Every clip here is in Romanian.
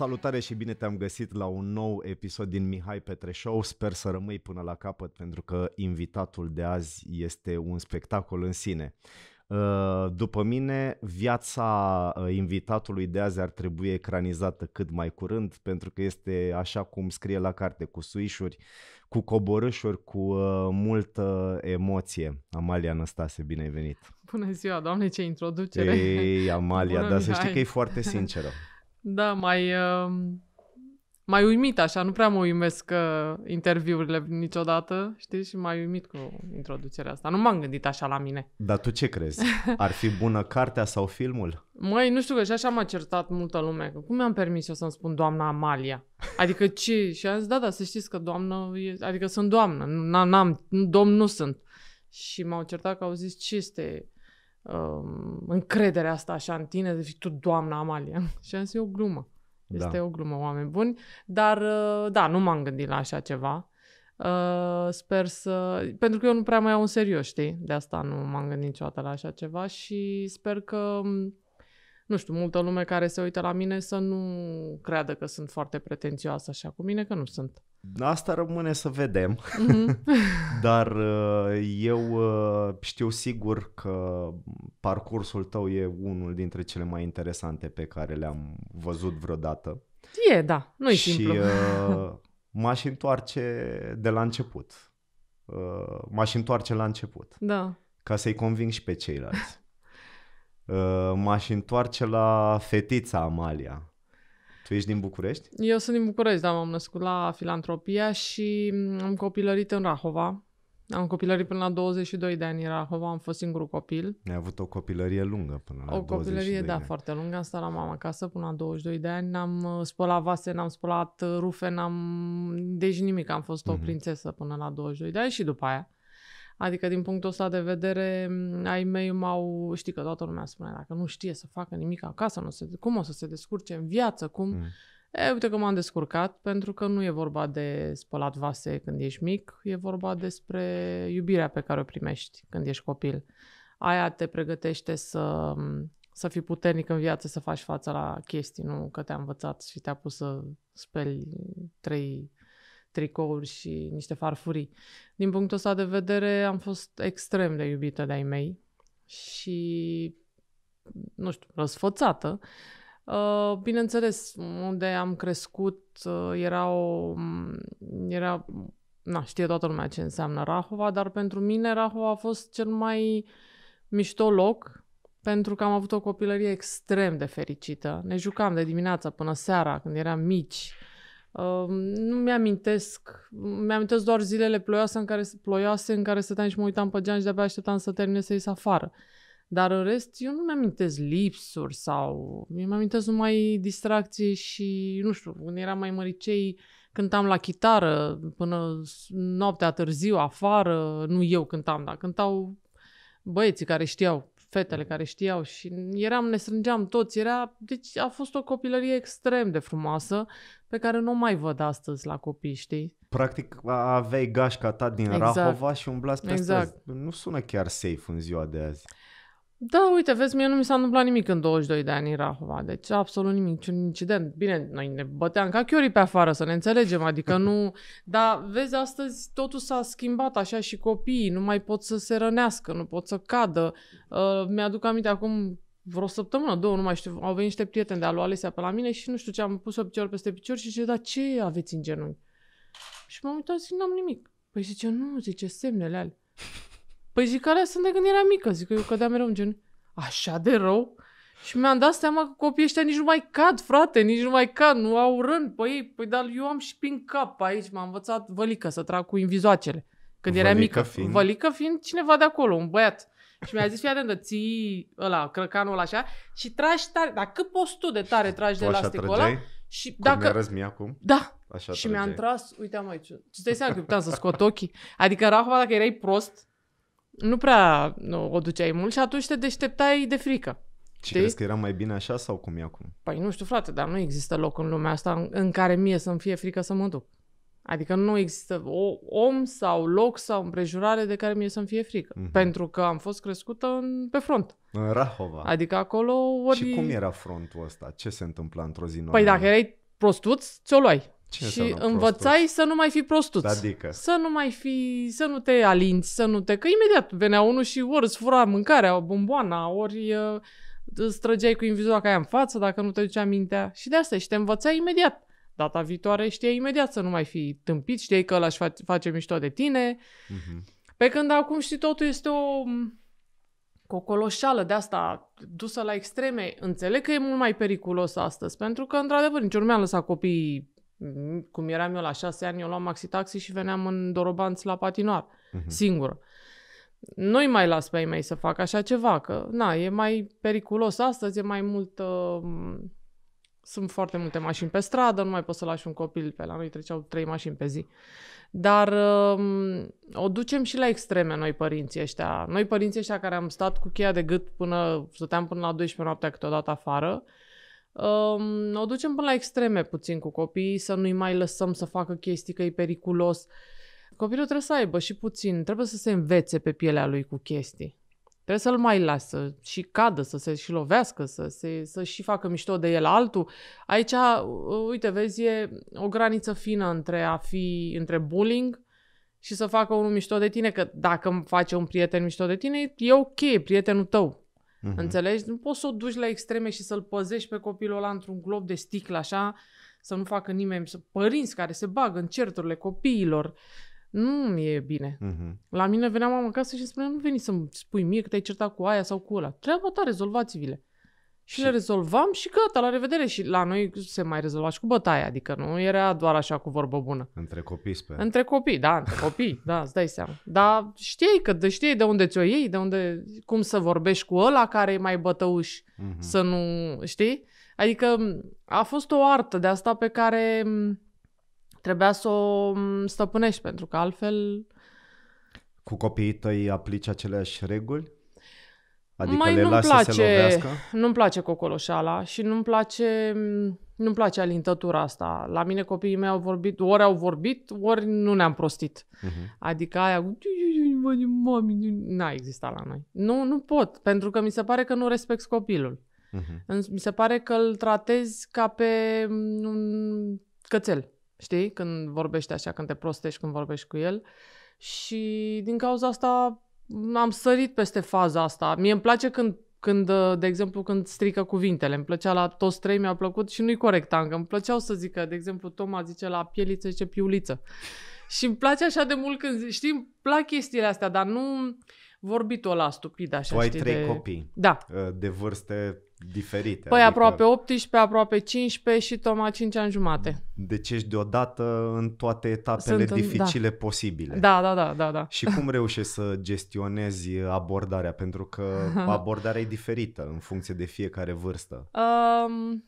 Salutare și bine te-am găsit la un nou episod din Mihai Petre Show. Sper să rămâi până la capăt pentru că invitatul de azi este un spectacol în sine. Uh, după mine, viața uh, invitatului de azi ar trebui ecranizată cât mai curând, pentru că este așa cum scrie la carte, cu suișuri, cu coborâșuri, cu uh, multă emoție. Amalia Năstase, bine ai venit! Bună ziua, doamne, ce introducere! Ei, Amalia, Bună, dar să știi că e foarte sinceră. Da, mai, ehm, mai uimit așa, nu prea mă uimesc uh, interviurile niciodată, știi, și mai uimit cu introducerea asta. Nu m-am gândit așa la mine. Dar tu ce crezi? Ar fi bună cartea sau filmul? Măi, nu știu că și așa m-a certat multă lume. Că cum mi-am permis eu să-mi spun doamna Amalia? Adică ce? Și am zis, da, da, să știți că doamnă, e... adică sunt doamnă, n-am, domn nu sunt. Și m-au certat că au zis, ce este Um, încrederea asta așa în tine, de fi tu doamna Amalia. și am zis, e o glumă. Da. Este da. o glumă, oameni buni. Dar, uh, da, nu m-am gândit la așa ceva. Uh, sper să... Pentru că eu nu prea mai iau în serios, știi? De asta nu m-am gândit niciodată la așa ceva și sper că um, nu știu, multă lume care se uită la mine să nu creadă că sunt foarte pretențioasă așa cu mine, că nu sunt. Asta rămâne să vedem, mhm. dar uh, eu uh, știu sigur că parcursul tău e unul dintre cele mai interesante pe care le-am văzut vreodată. E, da, nu e simplu. Și uh, m-aș întoarce de la început. m-aș întoarce la început. Da. Ca să-i conving și pe ceilalți. m-aș întoarce la fetița Amalia tu ești din București? Eu sunt din București, dar m-am născut la filantropia și mm, am copilărit în Rahova. Am copilărit până la 22 de ani în Rahova, am fost singurul copil. Ai avut o copilărie lungă până la o 22 copilărie, da, ani. foarte lungă. Am stat la mama acasă până la 22 de ani. N-am uh, spălat vase, n-am spălat uh, rufe, n-am... Deci nimic, am fost o mm-hmm. prințesă până la 22 de ani și după aia. Adică din punctul ăsta de vedere, mm, ai mei m-au, știi că toată lumea spune, dacă nu știe să facă nimic acasă, nu se, cum o să se descurce în viață, cum... Mm. E, uite că m-am descurcat, pentru că nu e vorba de spălat vase când ești mic, e vorba despre iubirea pe care o primești când ești copil. Aia te pregătește să, mm, să fii puternic în viață, să faci față la chestii, nu că te-a învățat și te-a pus să speli trei tricouri și niște farfurii. Din punctul ăsta de vedere, am fost extrem de iubită de-ai mei și, nu știu, răsfățată. Uh, bineînțeles, unde am crescut uh, era o... Mm, era, na, știe toată lumea ce înseamnă Rahova, dar pentru mine Rahova a fost cel mai mișto loc pentru că am avut o copilărie extrem de fericită. Ne jucam de dimineața până seara, când eram mici. Uh, nu mi-amintesc, mi-amintesc doar zilele ploioase în care, ploioase în care stăteam și mă uitam pe geam și de-abia așteptam să termine să ies afară. Dar în rest, eu nu mi-amintesc lipsuri sau... mi amintesc numai distracții și, nu știu, când eram mai măricei, cântam la chitară până noaptea târziu, afară. Nu eu cântam, dar cântau băieții care știau fetele care știau și eram, ne strângeam toți, era, deci a fost o copilărie extrem de frumoasă pe care nu o mai văd astăzi la copii, știi? Practic aveai gașca ta din exact. Rahova și umblați pe exact. Nu sună chiar safe în ziua de azi. Da, uite, vezi, mie nu mi s-a întâmplat nimic în 22 de ani în Rahova, deci absolut nimic, niciun incident. Bine, noi ne băteam ca chiorii pe afară, să ne înțelegem, adică nu... Dar, vezi, astăzi totul s-a schimbat așa și copiii, nu mai pot să se rănească, nu pot să cadă. Uh, mi-aduc aminte acum vreo săptămână, două, nu mai știu, au venit niște prieteni de a lua Alesia pe la mine și nu știu ce, am pus-o picior peste picior și zice, dar ce aveți în genunchi? Și m-am uitat, zic, n-am nimic. Păi zice, nu, zice, semnele alea. Păi zic, alea sunt de când era mică. Zic, că eu cădeam mereu în gen. Așa de rău? Și mi-am dat seama că copiii ăștia nici nu mai cad, frate, nici nu mai cad, nu au rând pe ei. Păi dar eu am și prin cap aici, m-am învățat vălică să trag cu invizoacele. Când vălică era mică, fiind. vălică fiind cineva de acolo, un băiat. Și mi-a zis, fii atentă, ții ăla, crăcanul ăla așa și tragi tare. Dar cât poți tu de tare tragi tu de elasticul ăla? Și Cum dacă... mi-arăți mie acum? Da. Așa și trăgeai. mi-am tras, uite am aici. Tu stai seama că puteam să scot ochii. Adică Rahova, dacă erai prost, nu prea nu, o duceai mult și atunci te deșteptai de frică. Și crezi că era mai bine așa sau cum e acum? Păi nu știu, frate, dar nu există loc în lumea asta în, în care mie să-mi fie frică să mă duc. Adică nu există o, om sau loc sau împrejurare de care mie să-mi fie frică. Mm-hmm. Pentru că am fost crescută în, pe front. În Rahova. Adică acolo... Ori... Și cum era frontul ăsta? Ce se întâmpla într-o zi normală? Păi dacă erai prostuț, ți-o luai. Ce și învățai prostuț? să nu mai fii prostuț. Adică? Să nu mai fi, să nu te alinți, să nu te... Că imediat venea unul și ori îți fura mâncarea, o bomboana, ori uh, îți cu invizul ca aia în față, dacă nu te ducea mintea. Și de asta și te învățai imediat. Data viitoare știai imediat să nu mai fii tâmpit, știai că ăla își face mișto de tine. Uh-huh. Pe când acum știi totul este o cocoloșală de asta dusă la extreme. Înțeleg că e mult mai periculos astăzi, pentru că, într-adevăr, nici nu mi-am lăsat copiii Mm, cum eram eu la șase ani, eu luam maxi-taxi și veneam în Dorobanți la patinoar, uh-huh. Mhm. singură. Nu-i mai las pe ei mei să facă așa ceva, că na, e mai periculos astăzi, e mai mult... Uh, sunt foarte multe mașini pe stradă, nu mai poți să lași un copil pe la noi, treceau trei mașini pe zi. Dar uh, o ducem și la extreme noi părinții ăștia. Noi părinții ăștia care am stat cu cheia de gât până, stăteam până la 12 noaptea câteodată afară, uh, Um, o ducem până la extreme puțin cu copiii, să nu-i mai lăsăm să facă chestii că e periculos. Copilul trebuie să aibă și puțin, trebuie să se învețe pe pielea lui cu chestii. Trebuie să-l mai lasă și cadă, să se și lovească, să, se, să și facă mișto de el altul. Aici, uite, vezi, e o graniță fină între a fi, între bullying și să facă unul mișto de tine, că dacă îmi face un prieten mișto de tine, e ok, prietenul tău, Uh-huh. Înțelegi? Nu poți să o duci la extreme și să-l păzești pe copilul ăla într-un glob de sticlă așa, să nu facă nimeni, să părinți care se bagă în certurile copiilor. Nu e bine. Uh-huh. La mine venea mama acasă și spunea, nu veni să-mi spui mie că te-ai certat cu aia sau cu ăla. Treaba ta, rezolvați vile și, și le rezolvam și gata, la revedere. Și la noi se mai rezolva și cu bătaia, adică nu era doar așa cu vorbă bună. Între copii, sper. Între copii, da, între copii, da, îți dai seama. Dar știi că de știi de unde ți-o iei, de unde, cum să vorbești cu ăla care e mai bătăuș, uh-huh. să nu, știi? Adică a fost o artă de asta pe care trebuia să o stăpânești, pentru că altfel... Cu copiii tăi aplici aceleași reguli? Adică Mai le nu-mi place, nu-mi place cocoloșala și nu-mi place, nu-mi place alintătura asta. La mine copiii mei au vorbit, ori au vorbit, ori nu ne-am prostit. Uh-huh. Adică aia, mami, n-a existat la noi. Nu, nu pot, pentru că mi se pare că nu respect copilul. Uh-huh. Mi se pare că îl tratezi ca pe mm, un cățel, știi? Când vorbești așa, când te prostești, când vorbești cu el. Și din cauza asta am sărit peste faza asta. Mie îmi place când, când, uh, de exemplu, când strică cuvintele. Îmi plăcea la toți trei, mi-a plăcut și nu-i corect încă. Îmi plăceau să zică, de exemplu, Toma zice la pieliță, zice piuliță. Și îmi place așa de mult când, știi, îmi plac chestiile astea, dar nu vorbitul ăla stupid așa. Tu ai știi, trei de... copii. Da. Uh, de vârste diferite. Păi adică... aproape 18, aproape 15 și toma 5 ani jumate. Deci ești deodată în toate etapele Sunt, da. dificile da. posibile. Da, da, da, da, da. Și cum reușești să gestionezi abordarea? Pentru că abordarea e diferită în funcție de fiecare vârstă. Um,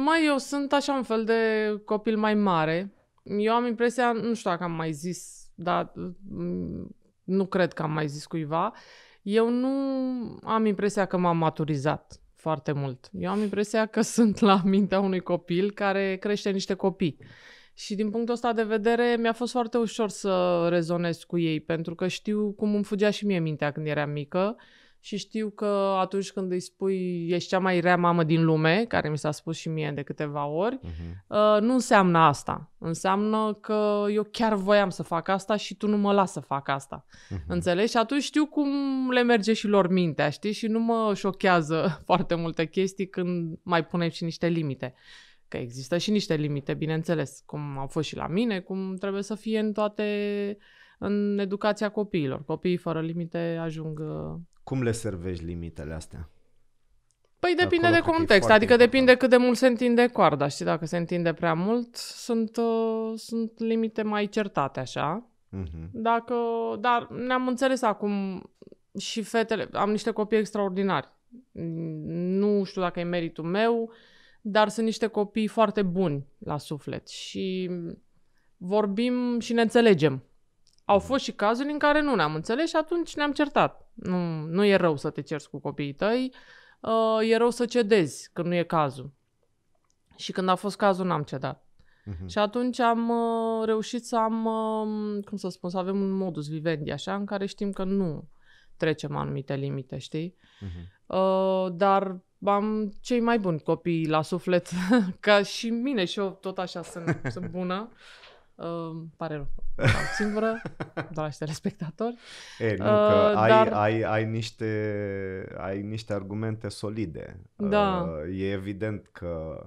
mai eu sunt așa un fel de copil mai mare. Eu am impresia, nu știu dacă am mai zis, dar mm, nu cred că am mai zis cuiva, eu nu am impresia că m-am maturizat foarte mult. Eu am impresia că sunt la mintea unui copil care crește niște copii. Și din punctul ăsta de vedere mi-a fost foarte ușor să rezonez cu ei, pentru că știu cum îmi fugea și mie mintea când eram mică și știu că atunci când îi spui ești cea mai rea mamă din lume, care mi s-a spus și mie de câteva ori, uh-huh. uh, nu înseamnă asta. Înseamnă că eu chiar voiam să fac asta și tu nu mă las să fac asta. Uh-huh. Înțelegi? Și atunci știu cum le merge și lor mintea, știi? Și nu mă șochează foarte multe chestii când mai punem și niște limite. Că există și niște limite, bineînțeles, cum au fost și la mine, cum trebuie să fie în toate în educația copiilor. Copiii fără limite ajung uh, cum le servești limitele astea? Păi depinde Acolo de context, adică depinde important. cât de mult se întinde coarda, știi, dacă se întinde prea mult, sunt, uh, sunt limite mai certate așa. Uh-huh. Dacă, dar ne-am înțeles acum și fetele, am niște copii extraordinari. Nu știu dacă e meritul meu, dar sunt niște copii foarte buni la suflet și vorbim și ne înțelegem au fost și cazuri în care nu ne-am înțeles și atunci ne-am certat. Nu, nu e rău să te cerți cu copiii tăi, uh, e rău să cedezi când nu e cazul. Și când a fost cazul, n-am cedat. Uh-huh. Și atunci am uh, reușit să am, uh, cum să spun, să avem un modus vivendi așa, în care știm că nu trecem anumite limite, știi? Uh-huh. Uh, dar am cei mai buni copii la suflet, ca și mine și eu tot așa sunt, sunt bună. Uh, pare rău am singură, doar aștept respectatori. E, nu, că uh, ai, dar... ai, ai, niște, ai niște argumente solide. Da. Uh, e evident că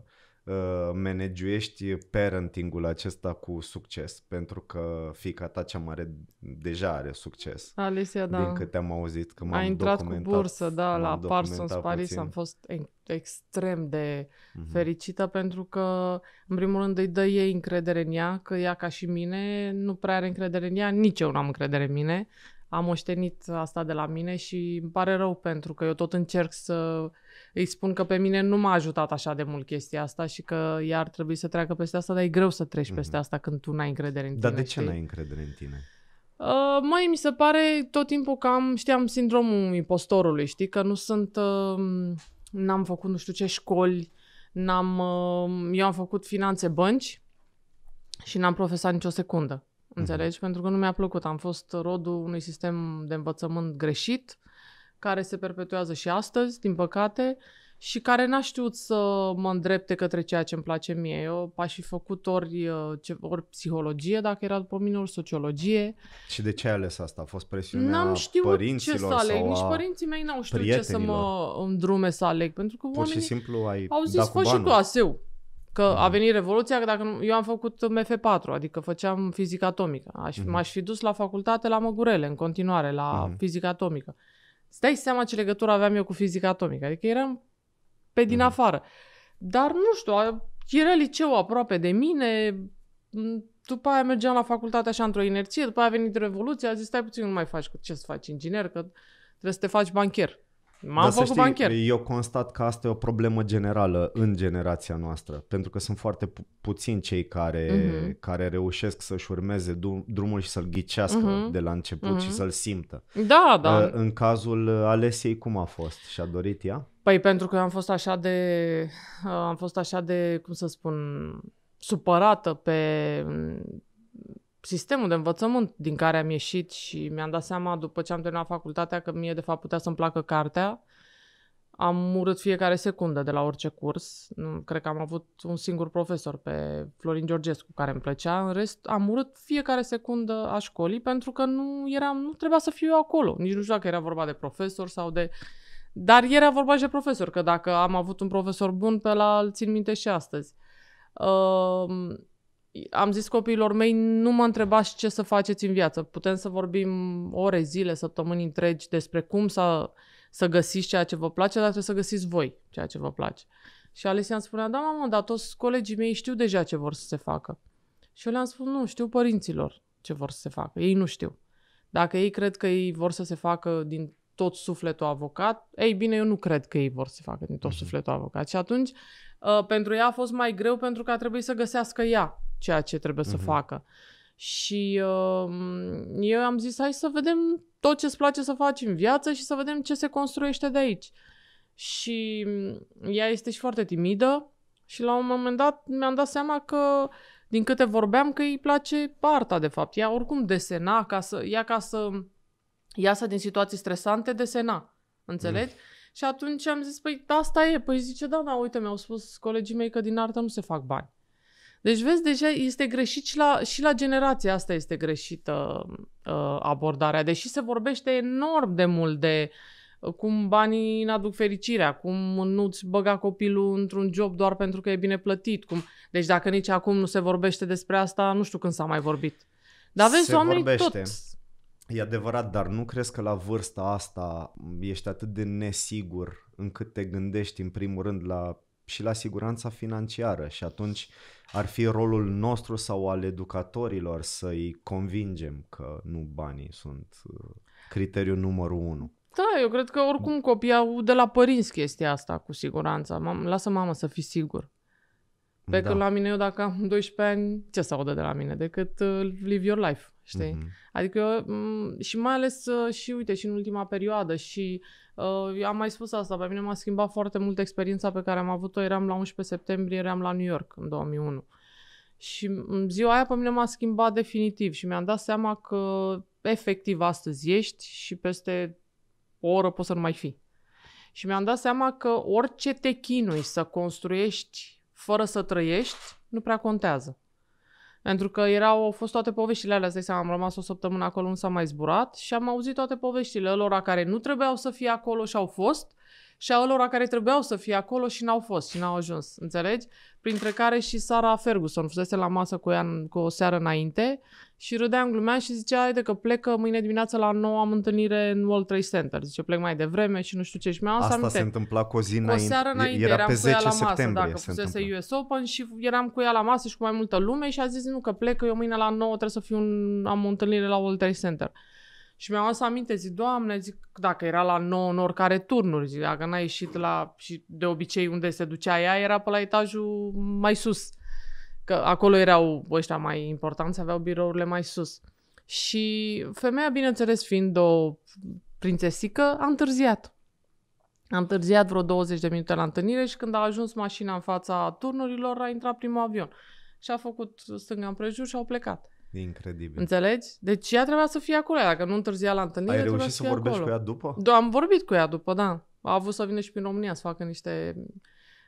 Uh, managiuiești parenting-ul acesta cu succes, pentru că fica ta cea mare deja are succes. Alicia, da. Din câte am auzit că m-am A intrat cu bursă, da, la Parsons Paris am fost extrem de uh-huh. fericită pentru că, în primul rând, îi dă ei încredere în ea, că ea, ca și mine, nu prea are încredere în ea, nici eu nu am încredere în mine. Am oștenit asta de la mine și îmi pare rău pentru că eu tot încerc să îi spun că pe mine nu m-a ajutat așa de mult chestia asta și că iar ar trebui să treacă peste asta, dar e greu să treci peste mhm. asta când tu n-ai încredere în tine. Dar de ce știi? n-ai încredere în tine? Uh, mai mi se pare tot timpul că am, știam, sindromul impostorului, știi? Că nu sunt, uh, n-am făcut nu știu ce școli, n-am, uh, eu am făcut finanțe bănci și n-am profesat nicio secundă. Mhm. Înțelegi? Uh-huh. Pentru că nu mi-a plăcut. Am fost rodul unui sistem de învățământ greșit. Uh, care se perpetuează și astăzi, din păcate, și care n-a știut să mă îndrepte către ceea ce îmi place mie. Eu aș fi făcut ori, uh, ori psihologie, dacă era după mine, ori sociologie. Și de ce ai ales asta? A fost presiunea N-am știut părinților ce să aleg. Nici părinții mei n-au știut ce să mă îndrume să aleg. Pentru că Pur și simplu ai au zis, fă și tu aseu. Că a mhm. venit revoluția, că dacă nu, eu am făcut MF4, adică făceam fizică atomică. Aș, mm-hmm. M-aș fi dus la facultate la Măgurele, în continuare, la mm-hmm. fizică atomică. Stai seama ce legătură aveam eu cu fizica atomică. Adică eram pe din mm. afară. Dar nu știu, era liceu aproape de mine, după aia mergeam la facultate așa într-o inerție, după aia a venit Revoluția, a zis stai puțin, nu mai faci, că ce să faci inginer, că trebuie să te faci bancher. M-am Dar făcut știi, bancher. Eu constat că asta e o problemă generală în generația noastră, pentru că sunt foarte pu- puțini cei care, uh-huh. care reușesc să-și urmeze drumul și să-l ghicească uh-huh. de la început uh-huh. și mhm. să-l simtă. Da, da. Uh, în cazul Alesiei cum a fost? Și-a dorit ea? Păi pentru că am fost așa de, am fost așa de, cum să spun, supărată pe sistemul de învățământ din care am ieșit și mi-am dat seama după ce am terminat facultatea că mie de fapt putea să-mi placă cartea. Am urât fiecare secundă de la orice curs. Cred că am avut un singur profesor pe Florin Georgescu care îmi plăcea. În rest, am urât fiecare secundă a școlii pentru că nu eram, nu trebuia să fiu eu acolo. Nici nu știu dacă era vorba de profesor sau de... Dar era vorba și de profesor, că dacă am avut un profesor bun pe la îl țin minte și astăzi. Uh, am zis copiilor mei, nu mă întrebați ce să faceți în viață. Putem să vorbim ore, zile, săptămâni întregi despre cum să, să găsiți ceea ce vă place, dar trebuie să găsiți voi ceea ce vă place. Și Alessia îmi spunea, da, mamă, dar toți colegii mei știu deja ce vor să se facă. Și eu le-am spus, nu, știu părinților ce vor să se facă. Ei nu știu. Dacă ei cred că ei vor să se facă din tot sufletul avocat, ei bine, eu nu cred că ei vor să se facă din tot mhm. sufletul avocat. Și atunci, uh, pentru ea a fost mai greu pentru că a trebuit să găsească ea ceea ce trebuie mm-hmm. să mhm. facă. Și uh, eu am zis, hai să vedem tot ce îți place să faci în viață și să vedem ce se construiește de aici. Și mm, ea este și foarte timidă și la un moment dat mi-am dat seama că din câte vorbeam că îi place arta de fapt. Ea oricum desena ca să, ea ca să iasă din situații stresante, desena. Înțelegi? Mm. Și atunci am zis, păi asta e. Păi zice, da, da, uite, mi-au spus colegii mei că din artă nu se fac bani. Deci, vezi, deja este greșit și la, și la generația asta este greșită uh, abordarea. Deși se vorbește enorm de mult de uh, cum banii n-aduc fericirea, cum nu-ți băga copilul într-un job doar pentru că e bine plătit. Cum... Deci dacă nici acum nu se vorbește despre asta, nu știu când s-a mai vorbit. Dar vezi, se oamenii vorbește. tot... E adevărat, dar nu crezi că la vârsta asta ești atât de nesigur încât te gândești în primul rând la și la siguranța financiară și atunci ar fi rolul nostru sau al educatorilor să-i convingem că nu banii sunt uh, criteriul numărul unu. Da, eu cred că oricum copiii au de la părinți chestia asta, cu siguranță. Mam, lasă mama să fii sigur. Pe da. că la mine eu dacă am 12 ani, ce să audă de la mine decât uh, live your life, știi? Mm-hmm. Adică m- și mai ales uh, și uite și în ultima perioadă și Uh, eu am mai spus asta, pe mine m-a schimbat foarte mult experiența pe care am avut-o. Eram la 11 septembrie, eram la New York în 2001. Și ziua aia pe mine m-a schimbat definitiv și mi-am dat seama că efectiv astăzi ești și peste o oră poți să nu mai fi. Și mi-am dat seama că orice te chinui să construiești fără să trăiești, nu prea contează. Pentru că erau, au fost toate poveștile alea, îți am rămas o săptămână acolo, nu s-a mai zburat și am auzit toate poveștile lor care nu trebuiau să fie acolo și au fost și a lor care trebuiau să fie acolo și n-au fost și n-au ajuns, înțelegi? Printre care și Sara Ferguson fusese la masă cu ea în, cu o seară înainte și în glumea și zicea, de că plecă mâine dimineața la 9 am întâlnire în World Trade Center. Zice, plec mai devreme și nu știu ce și mi-a Asta aminte. se întâmpla cu o zi înainte. O seară înainte, era eram pe 10 cu ea la masă, dacă se fusese US Open și eram cu ea la masă și cu mai multă lume și a zis, nu, că plec, eu mâine la 9 trebuie să fiu un, am o întâlnire la World Trade Center. Și mi-am adus aminte, zic, doamne, zic, dacă era la 9 în oricare turnuri, zic, dacă n-a ieșit la, și de obicei unde se ducea ea, era pe la etajul mai sus. Că acolo erau ăștia mai importanți, aveau birourile mai sus. Și femeia, bineînțeles, fiind o prințesică, a întârziat. A întârziat vreo 20 de minute la întâlnire și când a ajuns mașina în fața turnurilor, a intrat primul avion. Și a făcut stânga împrejur și au plecat incredibil. Înțelegi? Deci ea trebuia să fie acolo, dacă nu întârzia la întâlnire, Ai reușit să, să vorbești acolo. cu ea după? Da, am vorbit cu ea după, da. A avut să vină și prin România să facă niște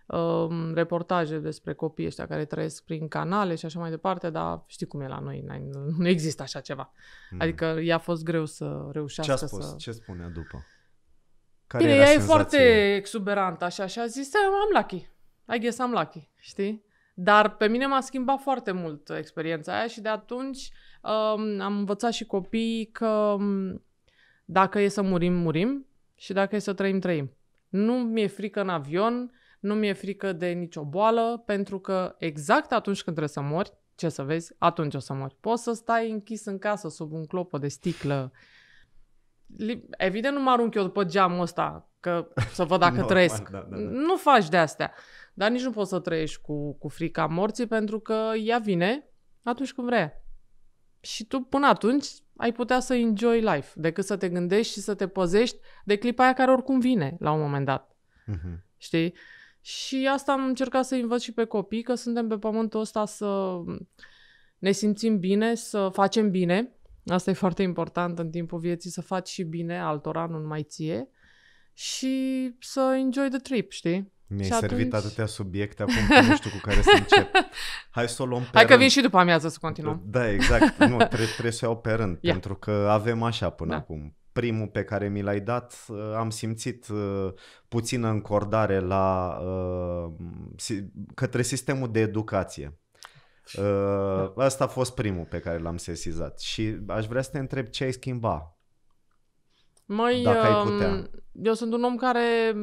um, reportaje despre copiii ăștia care trăiesc prin canale și așa mai departe, dar știi cum e la noi, nu există așa ceva. Mm. Adică i-a fost greu să reușească Ce a spus? Să... Ce spunea după? Care Bine, ea e foarte exuberantă așa și a zis, am lucky. I guess I'm lucky, știi? Dar pe mine m-a schimbat foarte mult experiența aia și de atunci um, am învățat și copiii că um, dacă e să murim, murim și dacă e să trăim, trăim. Nu mi-e frică în avion, nu mi-e frică de nicio boală, pentru că exact atunci când trebuie să mori, ce să vezi, atunci o să mori. Poți să stai închis în casă sub un clopă de sticlă. Evident nu mă arunc eu după geamul ăsta că să văd dacă no, trăiesc. Da, da, da. Nu faci de astea. Dar nici nu poți să trăiești cu, cu frica morții pentru că ea vine atunci când vrea. Și tu până atunci ai putea să enjoy life decât să te gândești și să te păzești de clipa aia care oricum vine la un moment dat. Uh-huh. Știi? Și asta am încercat să învăț și pe copii, că suntem pe pământul ăsta să ne simțim bine, să facem bine. Asta e foarte important în timpul vieții, să faci și bine altora, nu numai ție. Și să enjoy the trip, știi? Mi-ai și servit atunci... atâtea subiecte, acum nu știu cu care să încep. Hai să o luăm pe Hai rând. că vin și după amiază să continuăm. Da, exact. Nu, trebuie, trebuie să iau pe rând, yeah. pentru că avem așa până da. acum. Primul pe care mi l-ai dat, uh, am simțit uh, puțină încordare la uh, către sistemul de educație. Da. Asta a fost primul pe care l-am sesizat și aș vrea să te întreb ce ai schimba Măi, dacă ai putea. Um, eu sunt un om care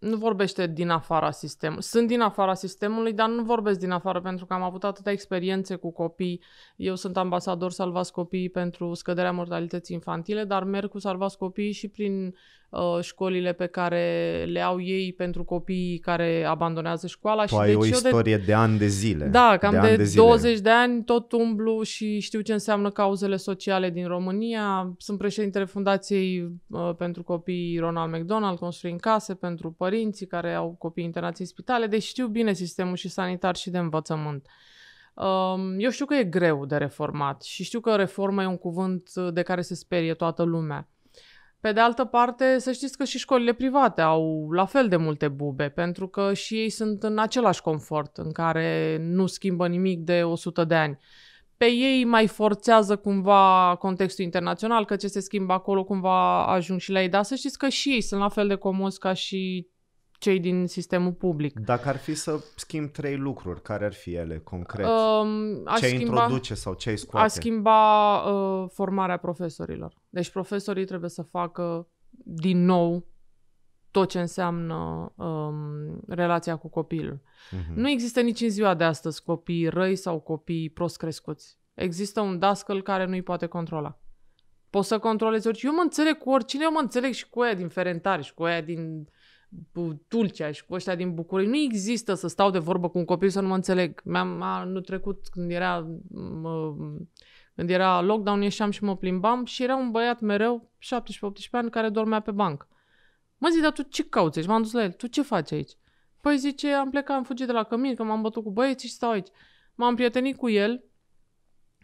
nu vorbește din afara sistemului. Sunt din afara sistemului, dar nu vorbesc din afară pentru că am avut atâtea experiențe cu copii. Eu sunt ambasador Salvați Copiii pentru scăderea mortalității infantile, dar merg cu Salvați Copiii și prin Uh, școlile pe care le au ei pentru copiii care abandonează școala. Tu și ai deci o istorie de... de ani de zile. Da, cam de, de, de 20 de ani tot umblu și știu ce înseamnă cauzele sociale din România. Sunt președintele Fundației uh, pentru Copii Ronald McDonald, construind case pentru părinții care au copii internați în spitale, deci știu bine sistemul și sanitar și de învățământ. Uh, eu știu că e greu de reformat și știu că reforma e un cuvânt uh, de care se sperie toată lumea. Pe de altă parte, să știți că și școlile private au la fel de multe bube, pentru că și ei sunt în același confort, în care nu schimbă nimic de 100 de ani. Pe ei mai forțează cumva contextul internațional, că ce se schimbă acolo cumva ajung și la ei, dar să știți că și ei sunt la fel de comozi ca și cei din sistemul public. Dacă ar fi să schimb trei lucruri, care ar fi ele concret? Um, ce schimba, introduce sau ce scoate? A schimba uh, formarea profesorilor. Deci profesorii trebuie să facă din nou tot ce înseamnă um, relația cu copilul. Uh-huh. Nu există nici în ziua de astăzi copii răi sau copii prost crescuți. Există un dascăl care nu-i poate controla. Poți să controlezi orice. Eu mă înțeleg cu oricine, eu mă înțeleg și cu aia din Ferentari și cu aia din Tulcea și cu ăștia din București. Nu există să stau de vorbă cu un copil să nu mă înțeleg. Mi-am anul trecut când era, mă, când era lockdown, ieșeam și mă plimbam și era un băiat mereu, 17-18 ani, care dormea pe banc. Mă zic, dar tu ce cauți aici? M-am dus la el. Tu ce faci aici? Păi zice, am plecat, am fugit de la cămin, că m-am bătut cu băieții și stau aici. M-am prietenit cu el,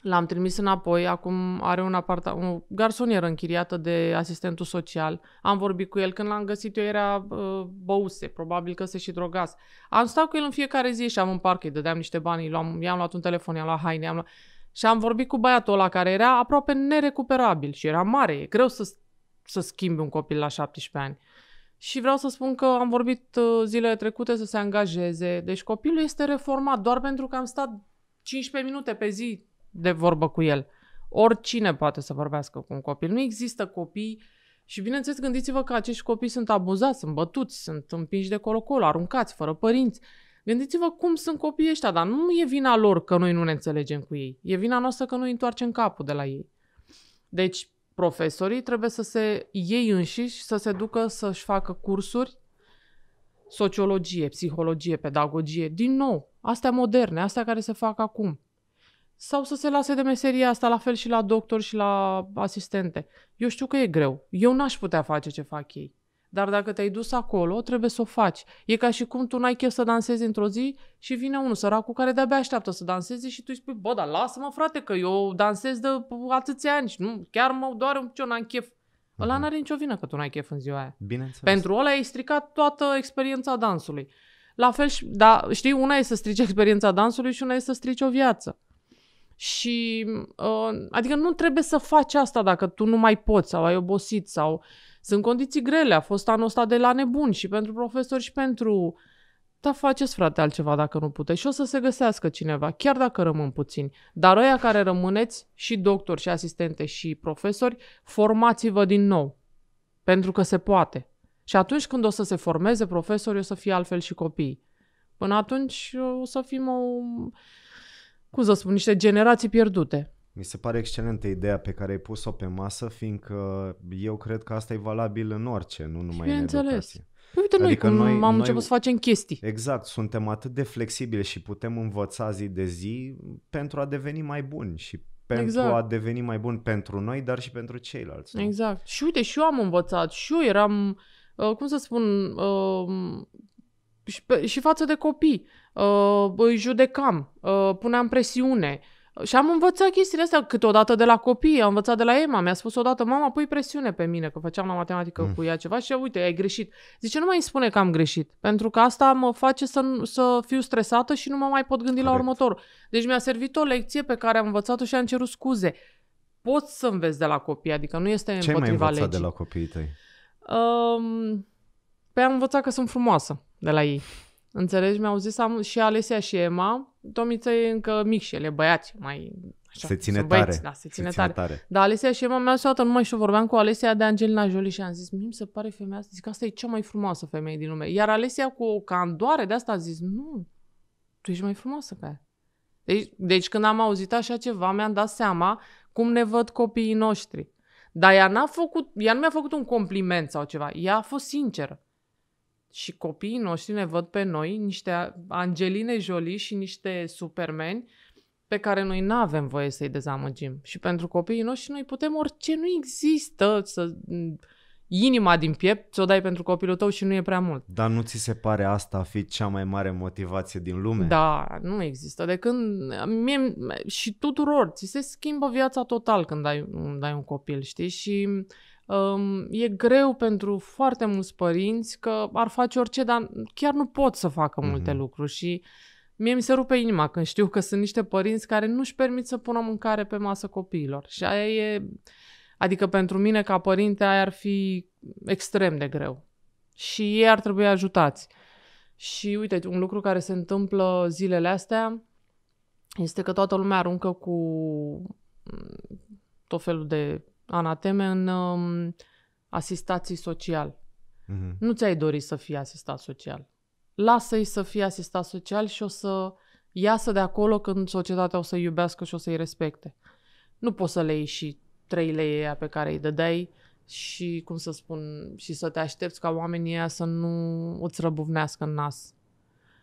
L-am trimis înapoi, acum are un aparta, o garsonieră închiriată de asistentul social. Am vorbit cu el când l-am găsit, eu era uh, băuse, probabil că se și drogas. Am stat cu el în fiecare zi și am în parc, îi dădeam niște bani, l-am, i-am luat un telefon, i-am luat haine, i-am luat... Și am vorbit cu băiatul ăla care era aproape nerecuperabil și era mare, e greu să, să schimbi un copil la 17 ani. Și vreau să spun că am vorbit uh, zilele trecute să se angajeze. Deci copilul este reformat doar pentru că am stat 15 minute pe zi de vorbă cu el. Oricine poate să vorbească cu un copil. Nu există copii și bineînțeles gândiți-vă că acești copii sunt abuzați, sunt bătuți, sunt împinși de colo-colo, aruncați, fără părinți. Gândiți-vă cum sunt copiii ăștia, dar nu e vina lor că noi nu ne înțelegem cu ei. E vina noastră că noi întoarcem capul de la ei. Deci, profesorii trebuie să se ei înșiși, să se ducă să-și facă cursuri sociologie, psihologie, pedagogie, din nou, astea moderne, astea care se fac acum sau să se lase de meseria asta la fel și la doctor și la asistente. Eu știu că e greu. Eu n-aș putea face ce fac ei. Dar dacă te-ai dus acolo, trebuie să o faci. E ca și cum tu n-ai chef să dansezi într-o zi și vine unul săracul care de-abia așteaptă să danseze și tu îi spui, bă, dar lasă-mă, frate, că eu dansez de atâția ani și nu, chiar mă doare un pic, n-am chef. Uh-huh. Ăla mhm. n-are nicio vină că tu n-ai chef în ziua aia. Bineînțeles. Pentru ăla ai stricat toată experiența dansului. La fel, da, știi, una e să strici experiența dansului și una e să strici o viață. Și, uh, adică nu trebuie să faci asta dacă tu nu mai poți sau ai obosit sau... Sunt condiții grele, a fost anul ăsta de la nebun și pentru profesori și pentru... Da, faceți, frate, altceva dacă nu puteți și o să se găsească cineva, chiar dacă rămân puțini. Dar oia care rămâneți, și doctori, și asistente, și profesori, formați-vă din nou. Pentru că se poate. Și atunci când o să se formeze profesorii, o să fie altfel și copiii. Până atunci o să fim o cum să spun, niște generații pierdute. Mi se pare excelentă ideea pe care ai pus-o pe masă, fiindcă eu cred că asta e valabil în orice, nu numai în educație. Păi uite noi adică cum noi, am noi, început să facem chestii. Exact, suntem atât de flexibili și putem învăța zi de zi pentru a deveni mai buni și pentru exact. a deveni mai buni pentru noi, dar și pentru ceilalți. Nu? Exact. Și uite, și eu am învățat, și eu eram, uh, cum să spun, uh, și, pe, și față de copii. Uh, îi judecam, uh, puneam presiune. Și am învățat chestiile astea câteodată de la copii, am învățat de la Emma, mi-a spus odată, mama, pui presiune pe mine, că făceam la matematică mm. cu ea ceva și uite, ai greșit. Zice, nu mai îmi spune că am greșit, pentru că asta mă face să, să fiu stresată și nu mă mai pot gândi Corect. la următor, Deci mi-a servit o lecție pe care am învățat-o și am cerut scuze. Poți să înveți de la copii, adică nu este Ce împotriva legii. Ce mai învățat legii. de la copiii tăi? Um, Păi am învățat că sunt frumoasă de la ei. Înțelegi? Mi-au zis am și Alesia și Emma. Tomița e încă mic și ele, băiați, mai Așa, se ține băieți, tare. Da, se ține, se ține tare. tare. Dar Alesia și Emma mi-au zis o numai și vorbeam cu Alesia de Angelina Jolie și am zis, mi se pare femeia asta, zic, asta e cea mai frumoasă femeie din lume. Iar Alesia cu o candoare de asta a zis, nu, tu ești mai frumoasă ca ea. Deci, deci când am auzit așa ceva, mi-am dat seama cum ne văd copiii noștri. Dar ea, n-a făcut, ea nu mi-a făcut un compliment sau ceva, ea a fost sinceră și copiii noștri ne văd pe noi niște Angeline Jolie și niște supermeni pe care noi nu avem voie să-i dezamăgim. Și pentru copiii noștri noi putem orice, nu există să mm, inima din piept ți-o dai pentru copilul tău și nu e prea mult. Dar nu ți se pare asta a fi cea mai mare motivație din lume? Da, nu există. De când mie, și tuturor, ți se schimbă viața total când ai, dai un copil, știi? Și Um, e greu pentru foarte mulți părinți că ar face orice, dar chiar nu pot să facă mm-hmm. multe mhm. lucruri și mie mi se rupe inima când știu că sunt niște părinți care nu-și permit să pună mâncare pe masă copiilor. Și aia e... Adică pentru mine ca părinte aia ar fi extrem de greu. Și ei ar trebui ajutați. Și uite, un lucru care se întâmplă zilele astea este că toată lumea aruncă cu tot felul de anateme în um, asistații social. Mm-hmm. Nu ți-ai dori să fii asistat social. Lasă-i să fie asistat social și o să iasă de acolo când societatea o să iubească și o să-i respecte. Nu poți să le iei și trei lei pe care îi dădeai și, cum să spun, și să te aștepți ca oamenii ăia să nu îți răbuvnească în nas.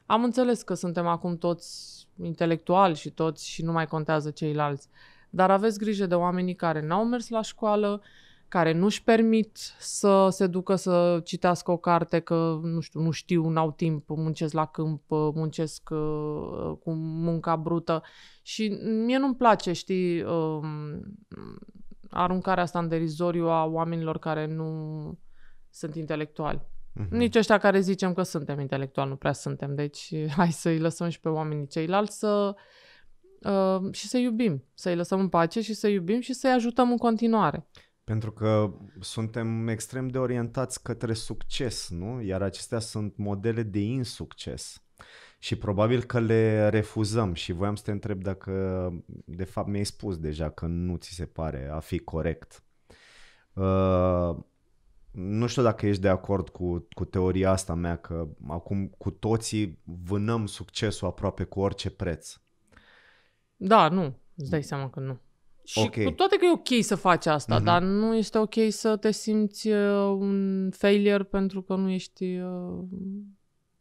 Am înțeles că suntem acum toți intelectuali și toți și nu mai contează ceilalți. Dar aveți grijă de oamenii care n-au mers la școală, care nu-și permit să se ducă să citească o carte că, nu știu, nu știu, n-au timp, muncesc la câmp, muncesc uh, cu munca brută. Și mie nu-mi place, știi, uh, aruncarea asta în derizoriu a oamenilor care nu sunt intelectuali. Mm-hmm. Nici ăștia care zicem că suntem intelectuali, nu prea suntem. Deci hai să-i lăsăm și pe oamenii ceilalți să... Uh, Uh, și să iubim, să-i lăsăm în pace și să iubim și să-i ajutăm în continuare. Pentru că suntem extrem de orientați către succes, nu? Iar acestea sunt modele de insucces. Și probabil că le refuzăm și voiam să te întreb dacă, de fapt mi-ai spus deja că nu ți se pare a fi corect. Uh, nu știu dacă ești de acord cu, cu teoria asta mea că acum cu toții vânăm succesul aproape cu orice preț. Da, nu. Îți dai seama că nu. Și okay. cu toate că e ok să faci asta, uh-huh. dar nu este ok să te simți uh, un failure pentru că nu ești uh,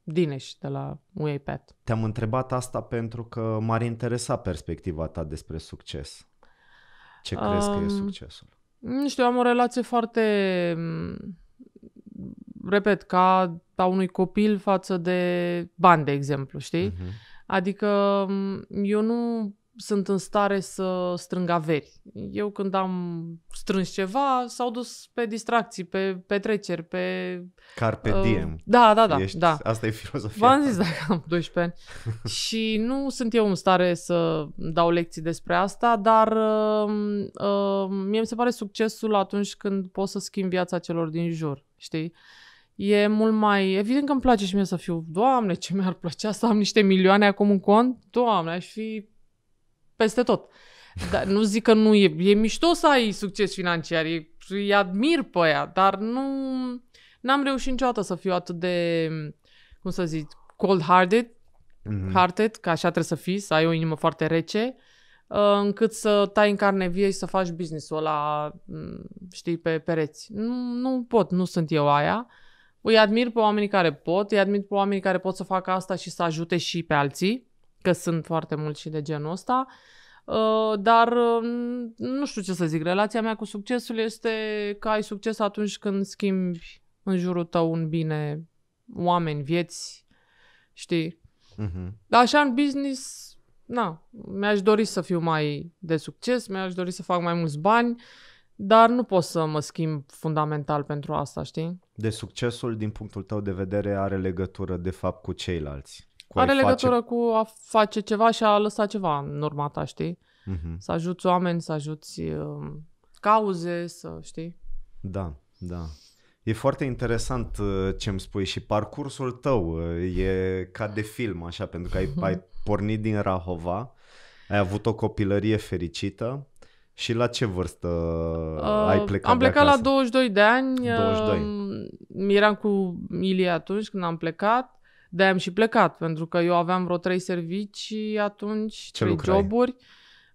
Dineș de la UiPath. Te-am întrebat asta pentru că m-ar interesa perspectiva ta despre succes. Ce um, crezi că e um, succesul? Nu știu, am o relație foarte, mm, repet, ca a unui copil față de bani, de exemplu, știi? Uh-huh. Adică mm, eu nu sunt în stare să strâng averi. Eu când am strâns ceva, s-au dus pe distracții, pe petreceri, pe... Carpe uh, diem. Da, da, da. Ești, da. Asta e filozofia. V-am zis dacă am 12 ani. și nu sunt eu în stare să dau lecții despre asta, dar uh, uh, mie mi se pare succesul atunci când poți să schimbi viața celor din jur, știi? E mult mai... Evident că îmi place și mie să fiu, Doamne, ce mi-ar plăcea să am niște milioane acum în cont. Doamne, aș fi peste tot. Dar nu zic că nu e, e mișto să ai succes financiar, e, îi admir pe aia, dar nu... N-am reușit niciodată să fiu atât de, cum să zic, cold-hearted, mm-hmm. hearted, că așa trebuie să fii, să ai o inimă foarte rece, uh, încât să tai în carne vie și să faci business-ul ăla, mm, știi, pe pereți. Nu, nu pot, nu sunt eu aia. Îi admir pe oamenii care pot, îi admir pe oamenii care pot să facă asta și să ajute și pe alții că sunt foarte mulți și de genul ăsta, uh, dar uh, nu știu ce să zic, relația mea cu succesul este că ai succes atunci când schimbi în jurul tău un bine, oameni, vieți, știi? Uh-huh. așa în business, na, mi-aș dori să fiu mai de succes, mi-aș dori să fac mai mulți bani, dar nu pot să mă schimb fundamental pentru asta, știi? De succesul, din punctul tău de vedere, are legătură de fapt cu ceilalți cu Are legătură face... cu a face ceva și a lăsa ceva în urma ta, știi? Mm-hmm. Să ajuți oameni, să ajuți uh, cauze, să știi. Da, da. E foarte interesant uh, ce îmi spui și parcursul tău uh, e ca de film, așa, pentru că ai, ai pornit din Rahova, ai avut o copilărie fericită și la ce vârstă uh, ai plecat Am plecat la 22 de ani. 22. Uh, um, eram cu Ilie atunci când am plecat de am și plecat, pentru că eu aveam vreo trei servicii atunci, Ce trei lucrai? joburi.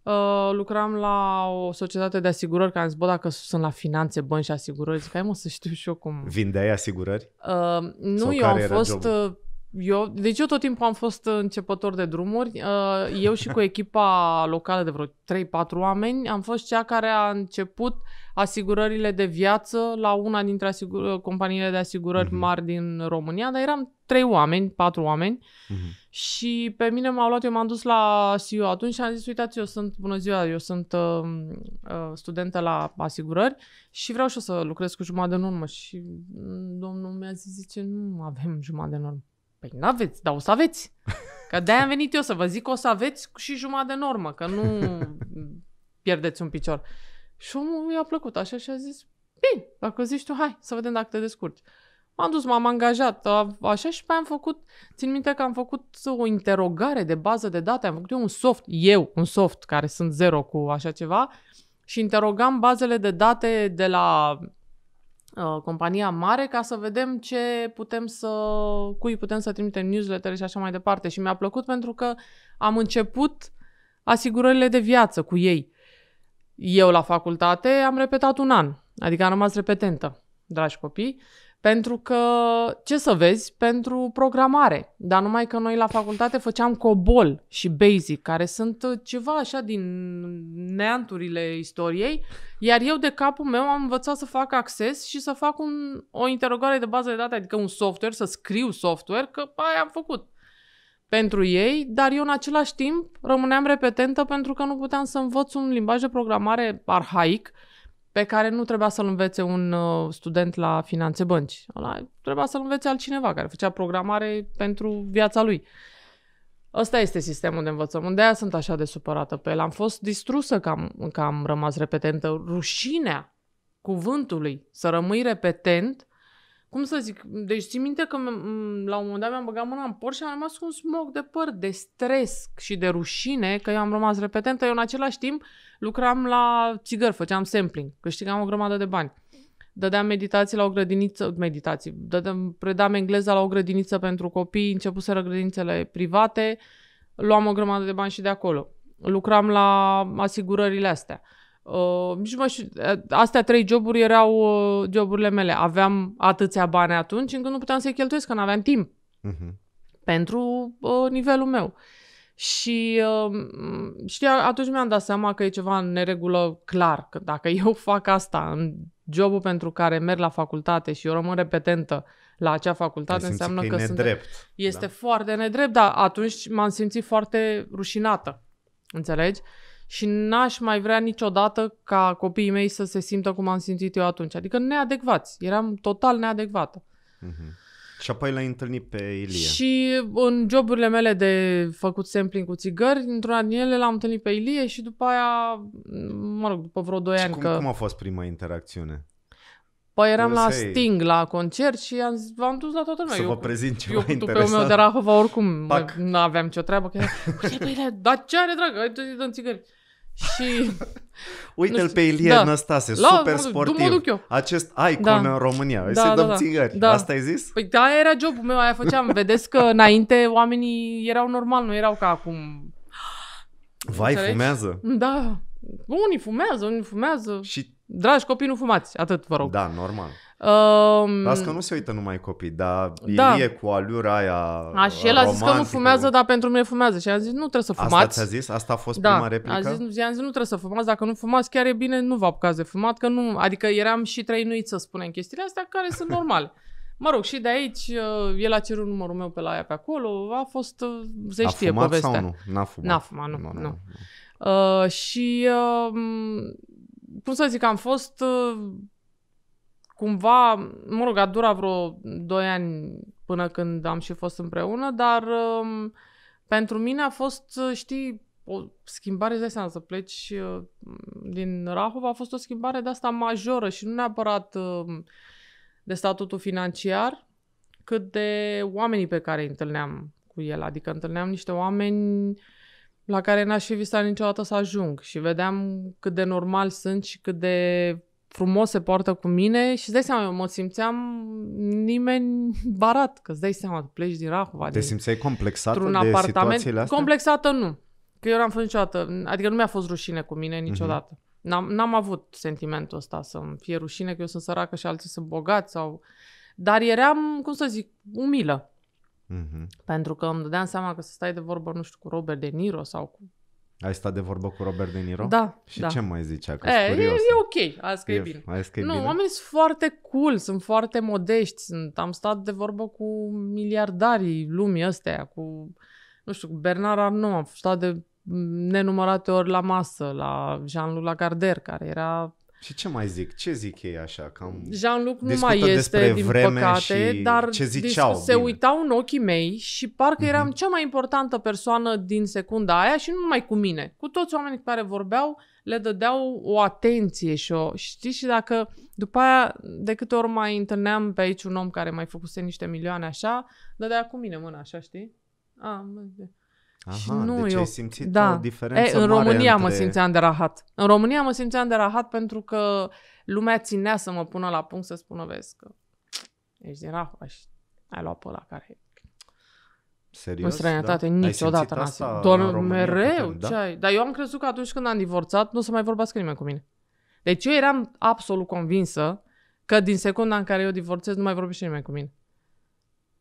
Uh, lucram la o societate de asigurări care am zis, bă, dacă sunt la finanțe, bani și asigurări, zic, hai mă să știu și eu cum... Vindeai asigurări? Uh, nu, Sau eu am fost... Uh, eu, deci eu tot timpul am fost începător de drumuri. Uh, eu și cu echipa locală de vreo 3-4 oameni am fost cea care a început asigurările de viață la una dintre asigur- uh, companiile de asigurări mhm. mari din România, dar eram 3 oameni, 4 oameni uh-huh. și pe mine m-au luat, eu m-am dus la CEO atunci și am zis, uitați, eu sunt, bună ziua, eu sunt uh, uh, studentă la asigurări și vreau și să lucrez cu jumătate de normă și mm, domnul mi-a zis, zice, nu avem jumătate de normă. Păi n-aveți, dar o să aveți. Că de-aia am venit eu să vă zic că o să aveți și jumătate de normă, că nu pierdeți un picior. Și omul i-a plăcut așa și a zis, bine, dacă zici tu, hai să vedem dacă te descurci. M-am dus, m-am angajat, a, așa și pe am făcut, țin minte că am făcut o interogare de bază de date, am făcut eu un soft, eu un soft, care sunt zero cu așa ceva, și interogam bazele de date de la Uh, compania mare ca să vedem ce putem să, cui putem să trimitem newsletter și așa mai departe. Și mi-a plăcut pentru că am început asigurările de viață cu ei. Eu la facultate am repetat un an, adică am rămas repetentă, dragi copii, pentru că, ce să vezi, pentru programare. Dar numai că noi la facultate făceam COBOL și BASIC, care sunt uh, ceva așa din neanturile istoriei, iar eu de capul meu am învățat să fac acces și să fac un, o interogare de bază de date, adică un software, să scriu software, că aia am făcut pentru ei, dar eu în același timp rămâneam repetentă pentru că nu puteam să învăț un limbaj de programare arhaic, pe care nu trebuia să-l învețe un uh, student la finanțe bănci. Ăla trebuia să-l învețe altcineva care făcea programare pentru viața lui. Ăsta este sistemul de învățământ, de aia sunt așa de supărată pe el. Am fost distrusă că am, că am rămas repetentă. Rușinea cuvântului să rămâi repetent cum să zic, deci țin minte că la un moment dat mi-am băgat mâna în por și am rămas cu un smog de păr, de stres și de rușine, că eu am rămas repetentă, eu în același timp lucram la țigări, făceam sampling, câștigam o grămadă de bani. Dădeam meditații la o grădiniță, meditații, dădeam, predam engleza la o grădiniță pentru copii, începuseră grădinițele private, luam o grămadă de bani și de acolo. Lucram la asigurările astea. Uh, Uh, nici mai uh, astea trei joburi erau uh, joburile mele. Aveam atâția bani atunci încât nu puteam să-i cheltuiesc, că nu aveam timp uh-huh. pentru uh, nivelul meu. Și uh, știi, atunci mi-am dat seama că e ceva în neregulă clar, că dacă eu fac asta în jobul pentru care merg la facultate și eu rămân repetentă la acea facultate, Ai înseamnă că, că sunt... Este da? foarte nedrept, dar atunci m-am simțit foarte rușinată. Înțelegi? Uh, și n-aș mai vrea niciodată ca copiii mei să se simtă cum am simțit eu atunci. Adică neadecvați. Eram total neadecvată. Mm-hmm. Și apoi l-ai întâlnit pe Ilie. Și în joburile mele de făcut sampling cu țigări, într-una din ele l-am întâlnit pe Ilie și după aia, mă rog, după vreo 2 ani cum, că... cum a fost prima interacțiune? Păi eram la Sting, la concert și am zis, v-am dus la toată lumea. Să eu, vă prezint ceva eu, cu interesant. Eu meu de Rahova oricum, nu aveam ce treabă. Că, păi, uite, păi, păi, dar ce are, dragă, dă țigări. Și... Uite-l pe Ilie da. Năstase, la, super sportiv. Mă duc eu. Acest icon da. în România. Da, să-i da, dăm da, țigări. Da. Asta ai zis? Păi da, era jobul meu, aia făceam. Vedeți că înainte oamenii erau normal, nu erau ca acum. Vai, Înțelegi? fumează. Da. Unii fumează, unii fumează. Și Dragi copii, nu fumați. Atât, vă rog. Da, normal. Um, Las că nu se uită numai copii, dar da. cu alura aia A, și el a zis că nu fumează, dar pentru mine fumează. Și am zis, nu trebuie să fumați. Asta ți-a zis? Asta a fost da. prima replică? A zis, i-am zis, nu trebuie să fumați, dacă nu fumați chiar e bine, nu vă apucați de fumat, că nu... Adică eram și trăinuit să spunem chestiile astea care sunt normale. Mă rog, și de aici uh, el a cerut numărul meu pe la aia pe acolo, a fost, uh, se a știe fumat povestea. sau nu? N-a fumat. N-a fumat, nu. nu, nu. nu. Uh, și, uh, cum să zic, am fost... Uh, cumva, mă rog, a durat vreo 2 ani până când am și fost împreună, dar um, pentru mine a fost, uh, știi, o schimbare, de seama, să pleci uh, din Rahova, a fost o schimbare de asta majoră și nu neapărat uh, de statutul financiar, cât de oamenii pe care îi întâlneam cu el. Adică întâlneam niște oameni la care n-aș fi visat niciodată să ajung și vedeam cât de normal sunt și cât de frumos se poartă cu mine și îți dai seama, eu mă simțeam nimeni barat, că îți dai seama, pleci din Rahova. Te din, simțeai complexată de apartament. situațiile astea? Complexată nu, că eu n-am fost niciodată, adică nu mi-a fost rușine cu mine niciodată. Mm-hmm. N-am, n-am avut sentimentul ăsta să-mi fie rușine că eu sunt săracă și alții sunt bogați sau... Dar eram, cum să zic, umilă. Mm-hmm. Pentru că îmi dădeam seama că să stai de vorbă, nu știu, cu Robert De Niro sau cu ai stat de vorbă cu Robert De Niro? Da. Și da. ce mai zicea? Că e, e, e ok, azi că e, e bine. Azi că e nu, bine? oamenii sunt foarte cool, sunt foarte modești. Sunt, am stat de vorbă cu miliardarii lumii astea, cu, nu știu, cu Bernard Arnault. Am stat de nenumărate ori la masă, la Jean-Luc Lagardère, care era și ce mai zic? Ce zic ei așa? Cam Jean-Luc nu mai este, din păcate, și dar ce ziceau, se bine. uitau în ochii mei și parcă mm-hmm. eram cea mai importantă persoană din secunda aia și nu numai cu mine. Cu toți oamenii care vorbeau, le dădeau o atenție și o... Știi? Și dacă după aia, de câte ori mai întâlneam pe aici un om care mai făcuse niște milioane așa, dădea cu mine mâna așa, știi? A, mă, Aha, și deci nu deci eu... ai simțit da. o diferență e, În mare România între... mă simțeam de rahat. În România mă simțeam de rahat pentru că lumea ținea să mă pună la punct să spună, vezi că ești din Rahova și ai luat pe la care Serios? În străinătate, da? niciodată n-am simțit. Doar România, mereu, putem, da? ce ai? Dar eu am crezut că atunci când am divorțat, nu o să mai vorbească nimeni cu mine. Deci eu eram absolut convinsă că din secunda în care eu divorțez, nu mai vorbește nimeni cu mine.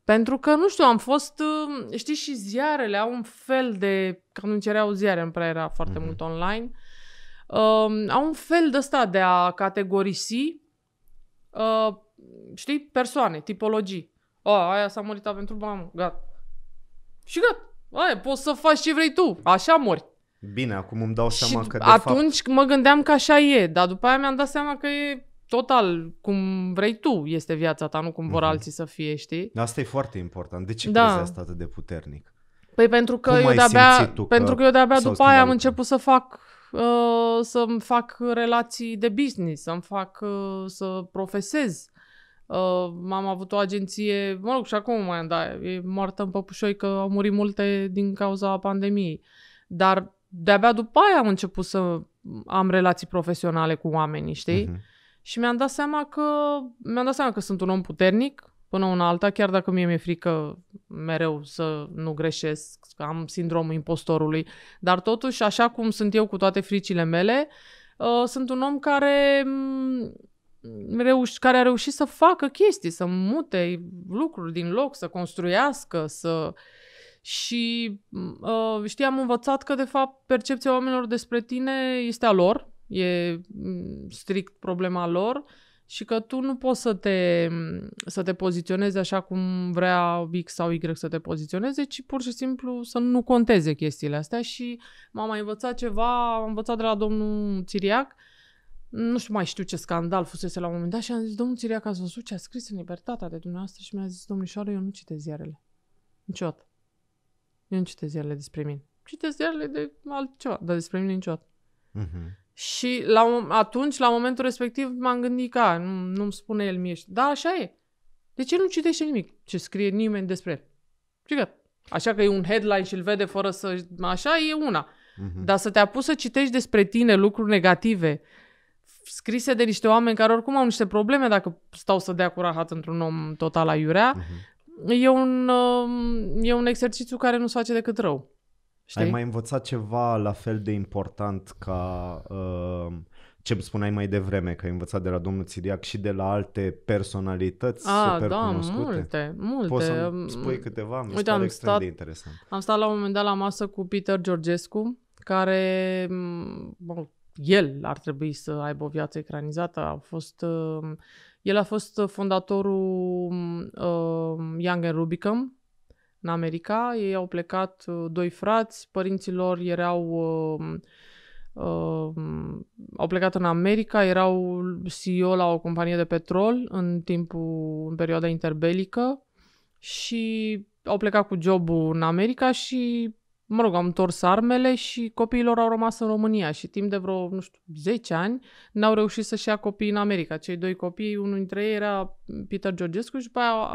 Pentru că, nu știu, am fost, uh, știi, și ziarele au un fel de, că nu cereau ziare, îmi prea era foarte mm-hmm. mult online, uh, au un fel de ăsta de a categorisi, uh, știi, persoane, tipologii. O, oh, aia s-a murit pentru mamă, gata. Și gata, aia, poți să faci ce vrei tu, așa mori. Bine, acum îmi dau seama și că de atunci fapt... mă gândeam că așa e, dar după aia mi-am dat seama că e total cum vrei tu este viața ta, nu cum vor mm-hmm. alții să fie, știi? Asta e foarte important. De ce da. crezi asta atât de puternic? Păi pentru că cum eu de-abia, tu pentru că eu de-abia după aia am început să fac uh, să-mi fac relații de business, să-mi fac uh, să profesez. Uh, am avut o agenție, mă rog, și acum mai am, da, e moartă în păpușoi că au murit multe din cauza pandemiei. Dar de-abia după aia am început să am relații profesionale cu oamenii, știi? Uh-huh. Și mi-am dat seama că mi-am dat seama că sunt un om puternic până una alta, chiar dacă mie mi-e frică mereu să nu greșesc, că am sindromul impostorului, dar totuși, așa cum sunt eu cu toate fricile mele, uh, sunt un om care mm, reuș- care a reușit să facă chestii, să mute lucruri din loc, să construiască, să... Și mm, uh, știi, am învățat că, de fapt, percepția oamenilor despre tine este a lor, e mm, strict problema lor și că tu nu poți să te, mm, să te poziționezi așa cum vrea X sau Y să te poziționeze, ci pur și simplu să nu conteze chestiile astea și m-am mai învățat ceva, am învățat de la domnul Țiriac, nu știu mai știu ce scandal fusese la un moment dat și am zis, domnul Țiriac, ați văzut ce a scris în Libertatea de dumneavoastră? Și mi-a zis, domnișoară, eu nu citesc ziarele. Niciodată. Eu nu citesc ziarele despre mine. Citesc ziarele de altceva, dar despre mine niciodată. Mm-hmm. Și la, atunci, la momentul respectiv, m-am gândit că nu, nu-mi spune el mie. Da, așa e. De ce nu citește nimic ce scrie nimeni despre el? Știi că, așa că e un headline și îl vede fără să... Așa e una. Mm-hmm. Dar să te apuci să citești despre tine lucruri negative, scrise de niște oameni care oricum au niște probleme dacă stau să dea cu rahat într-un om total aiurea, mm-hmm. e, un, um, e un exercițiu care nu se face decât rău. Știi? Ai mai învățat ceva la fel de important ca uh, ce îmi spuneai mai devreme, că ai învățat de la domnul Țiriac și de la alte personalități A, ah, super da, cunoscute? multe, multe. Poți să spui câteva? Mi Uite, am extrem stat, de interesant. Am stat la un moment dat la masă cu Peter Georgescu, care mm, bon, el ar trebui să aibă o viață ecranizată. A fost, uh, el a fost uh, fondatorul mm, uh, Young and Rubicam, în America. Ei au plecat uh, doi frați, părinții lor erau uh, uh, au plecat în America, erau CEO la o companie de petrol în timpul, în perioada interbelică și au plecat cu jobul în America și mă rog, am întors armele și copiilor au rămas în România și timp de vreo, nu știu, 10 ani n-au reușit să-și ia copii în America. Cei doi copii, unul dintre ei era Peter Georgescu și după aia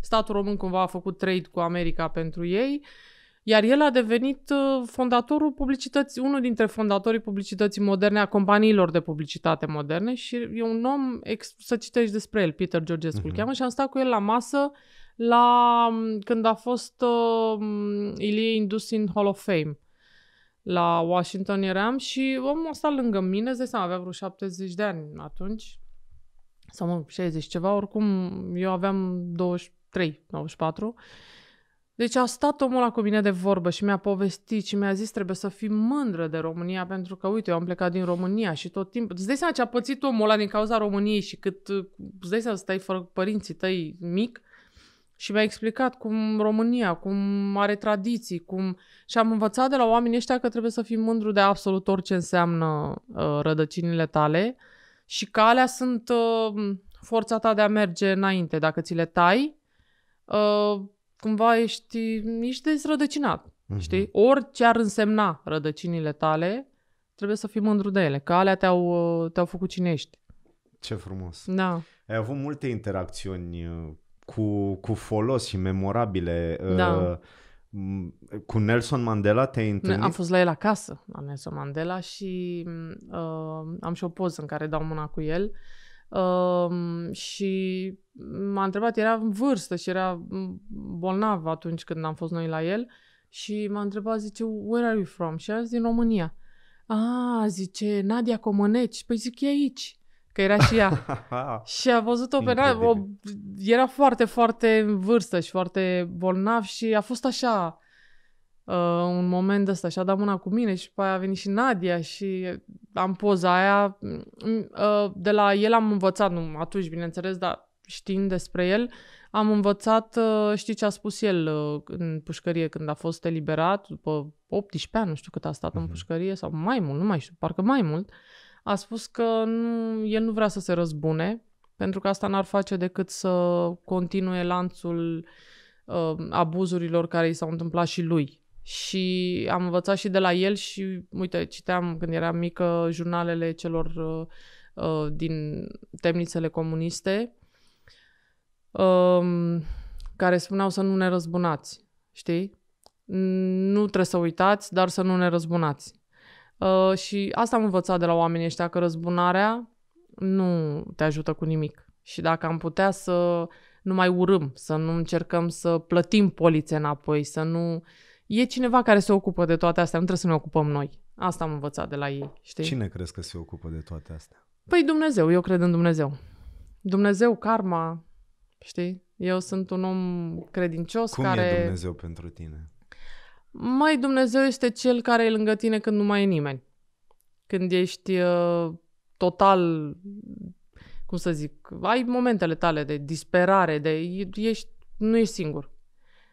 statul român cumva a făcut trade cu America pentru ei. Iar el a devenit uh, fondatorul publicității, unul dintre fondatorii publicității moderne, a companiilor de publicitate moderne și e un om, ex- să citești despre el, Peter Georgescu mm-hmm. îl mhm. cheamă și am stat cu el la masă uh, la mm, când a fost uh, Ilie indus în in Hall of Fame. La Washington eram și omul ăsta lângă mine, zice seama, avea vreo 70 de ani atunci, sau mă, 60 ceva, oricum eu aveam 23, 94. Deci a stat omul ăla cu mine de vorbă și mi-a povestit și mi-a zis trebuie să fii mândră de România pentru că, uite, eu am plecat din România și tot timpul... Îți dai seama ce a pățit omul ăla din cauza României și cât... Îți dai seama să stai fără părinții tăi mic și mi-a explicat cum România, cum are tradiții, cum... Și am învățat de la oamenii ăștia că trebuie să fii mândru de absolut orice înseamnă uh, rădăcinile tale și că alea sunt uh, forța ta de a merge înainte. Dacă ți le tai, uh, cumva ești, ești dezrădăcinat. uh-huh. Știi? Orice ar însemna rădăcinile tale, trebuie să fii mândru de ele, că alea te-au, uh, te-au făcut cine ești. Ce frumos. Da. Ai avut multe interacțiuni uh, cu, cu folos și memorabile. Uh, da. Cu Nelson Mandela te-ai întâlnit? Am fost la el acasă, la Nelson Mandela și uh, am și o poză în care dau mâna cu el. Uh, și m-a întrebat, era în vârstă și era bolnav atunci când am fost noi la el și m-a întrebat, zice, where are you from? Și a zis, din România. A, ah, zice, Nadia Comăneci. Păi zic, e aici. Că era și ea. și a văzut-o pe Incredibil. o, Era foarte, foarte în vârstă și foarte bolnav și a fost așa uh, un moment ăsta și a dat mâna cu mine și pe aia a venit și Nadia și am poza aia. Mm, uh, de la el am învățat, nu atunci bineînțeles, dar știind despre el, am învățat, uh, știi ce a spus el uh, în pușcărie când a fost eliberat, după 18 ani, nu știu cât a stat uh-huh. în mhm. pușcărie sau mai mult, nu mai știu, parcă mai mult. Uh, a spus că nu, el nu vrea să se răzbune, pentru că asta n-ar face decât să continue lanțul uh, abuzurilor care i s-au întâmplat și lui. Și am învățat și de la el și, uite, citeam când eram mică jurnalele celor uh, uh din temnițele comuniste uh, care spuneau să nu ne răzbunați, știi? Nu trebuie să uitați, dar să nu ne răzbunați. Uh, și asta am învățat de la oamenii ăștia, că răzbunarea nu te ajută cu nimic. Și dacă am putea să nu mai urâm, să nu încercăm să plătim polițe înapoi, să nu... E cineva care se ocupă de toate astea, nu trebuie să ne ocupăm noi. Asta am învățat de la ei, știi? Cine crezi că se ocupă de toate astea? Păi Dumnezeu, eu cred în Dumnezeu. Dumnezeu, karma, știi? Eu sunt un om credincios Cum care... Cum e Dumnezeu pentru tine? mai Dumnezeu este cel care e lângă tine când nu mai e nimeni. Când ești uh, total, cum să zic, ai momentele tale de disperare, de ești, nu ești singur.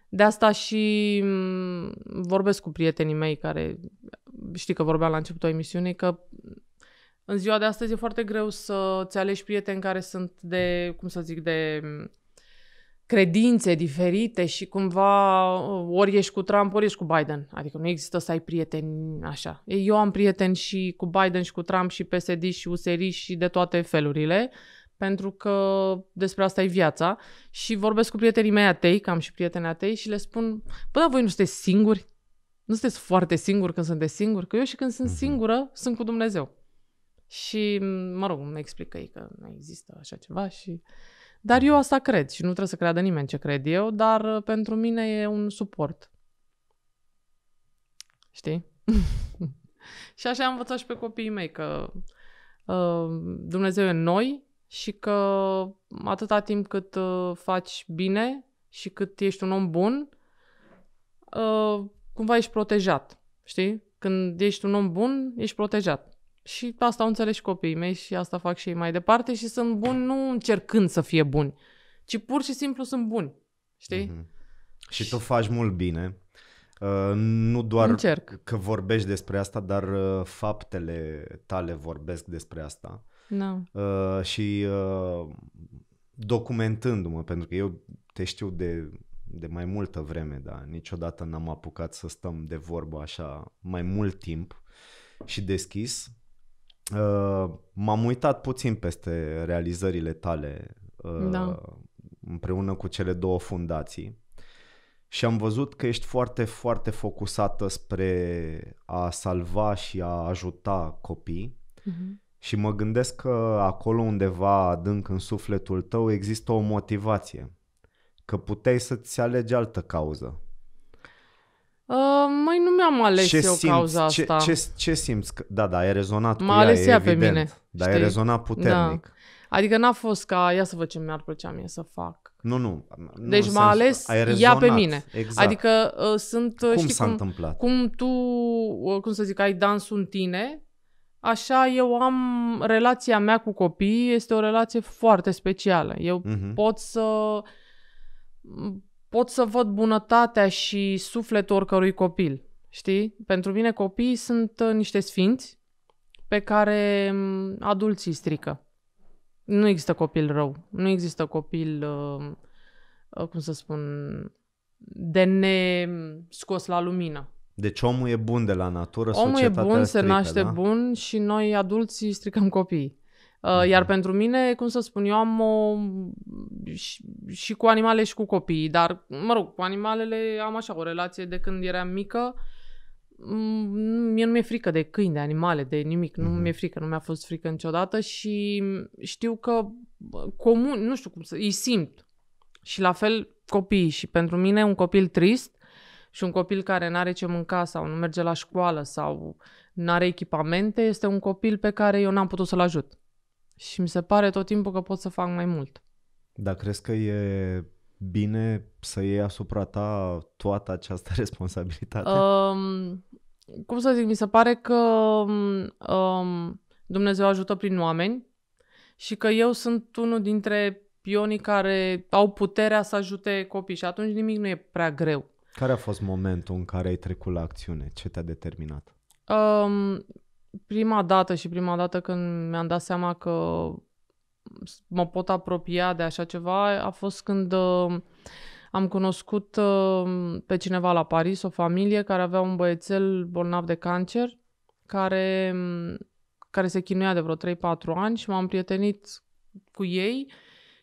De asta și mm, vorbesc cu prietenii mei care, știi că vorbeam la începutul emisiunii, că în ziua de astăzi e foarte greu să-ți alegi prieteni care sunt de, cum să zic, de credințe diferite și cumva uh, ori ești cu Trump, ori ești cu Biden. Adică nu există să ai prieteni așa. Eu am prieteni și cu Biden și cu Trump și PSD și USR și de toate felurile, pentru că despre asta e viața. Și vorbesc cu prietenii mei atei, că am și prieteni atei, și le spun, bă, da, voi nu sunteți singuri? Nu sunteți foarte singuri când sunteți singuri? Că eu și când sunt mhm. singură, sunt cu Dumnezeu. Și, mă rog, îmi explică ei că nu există așa ceva și... Dar eu asta cred și nu trebuie să creadă nimeni ce cred eu, dar uh, pentru mine e un suport. Știi? și așa am învățat și pe copiii mei că uh, Dumnezeu e în noi și că atâta timp cât uh, faci bine și cât ești un om bun, uh, cumva ești protejat. Știi? Când ești un om bun, ești protejat. Și asta au înțeles și copiii mei și asta fac și ei mai departe și sunt buni nu încercând să fie buni, ci pur și simplu sunt buni, știi? Mm-hmm. Și, și tu faci mult bine. Uh, nu doar Încerc. că vorbești despre asta, dar uh, faptele tale vorbesc despre asta. No. Da. Uh, și uh, documentându-mă, pentru că eu te știu de, de mai multă vreme, dar niciodată n-am apucat să stăm de vorbă așa mai mult timp și deschis. Uh, m-am uitat puțin peste realizările tale uh, da. împreună cu cele două fundații și am văzut că ești foarte, foarte focusată spre a salva și a ajuta copii uh-huh. și mă gândesc că acolo undeva adânc în sufletul tău există o motivație, că puteai să-ți alegi altă cauză Uh, mai nu mi-am ales ce eu simți, cauza ce, asta. Ce, ce, ce simți? Da, da, e rezonat M-a cu ales ea, ea evident, pe mine. Da, e rezonat puternic. Da. Adică n-a fost ca, ia să văd ce mi-ar plăcea mie să fac. Nu, nu. nu deci m-a ales rezonat, ea pe mine. Exact. Adică uh, sunt... Cum știi, s-a cum, întâmplat? Cum tu, uh, cum să zic, ai dansul în tine, așa eu am... Relația mea cu copii este o relație foarte specială. Eu uh-huh. pot să pot să văd bunătatea și sufletul oricărui copil. Știi? Pentru mine copiii sunt uh, niște sfinți pe care mm, adulții strică. Nu există copil rău, nu există copil, uh, uh, cum să spun, de ne scos la lumină. Deci omul e bun de la natură, Omul e bun, strică, se naște da? bun și noi adulții stricăm copiii. Uh, mhm. Iar pentru mine, cum să spun, eu am o... Și, și cu animale și cu copiii, dar, mă rog, cu animalele am așa o relație de când eram mică. Mm, mie nu mi-e frică de câini, de animale, de nimic. Mm-hmm. Nu mhm. mi-e frică, nu mi-a fost frică niciodată și știu că comun, nu știu cum să... Îi simt. Și la fel copiii. Și pentru mine un copil trist și un copil care nu are ce mânca sau nu merge la școală sau nu are echipamente este un copil pe care eu n-am putut să-l ajut. Și mi se pare tot timpul că pot să fac mai mult. Dar crezi că e bine să iei asupra ta toată această responsabilitate? Um, cum să zic, mi se pare că um, Dumnezeu ajută prin oameni și că eu sunt unul dintre pionii care au puterea să ajute copii și atunci nimic nu e prea greu. Care a fost momentul în care ai trecut la acțiune? Ce te-a determinat? Um, prima dată și prima dată când mi-am dat seama că mă pot apropia de așa ceva a fost când uh, am cunoscut uh, pe cineva la Paris, o familie care avea un băiețel bolnav de cancer, care, mm, care se chinuia de vreo 3-4 ani și m-am prietenit cu ei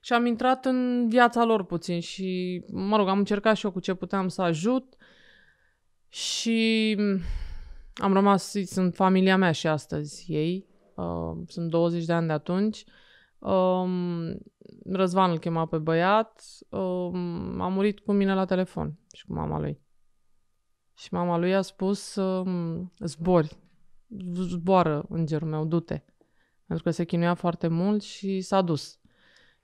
și am intrat în viața lor puțin și, mă rog, am încercat și eu cu ce puteam să ajut și mm, am rămas, sunt familia mea și astăzi ei. Uh, sunt 20 de ani de atunci. Um, Răzvan îl chema pe băiat. Um, a murit cu mine la telefon și cu mama lui. Și mama lui a spus, um, zbori, zboară îngerul meu, du-te. Pentru că se chinuia foarte mult și s-a dus.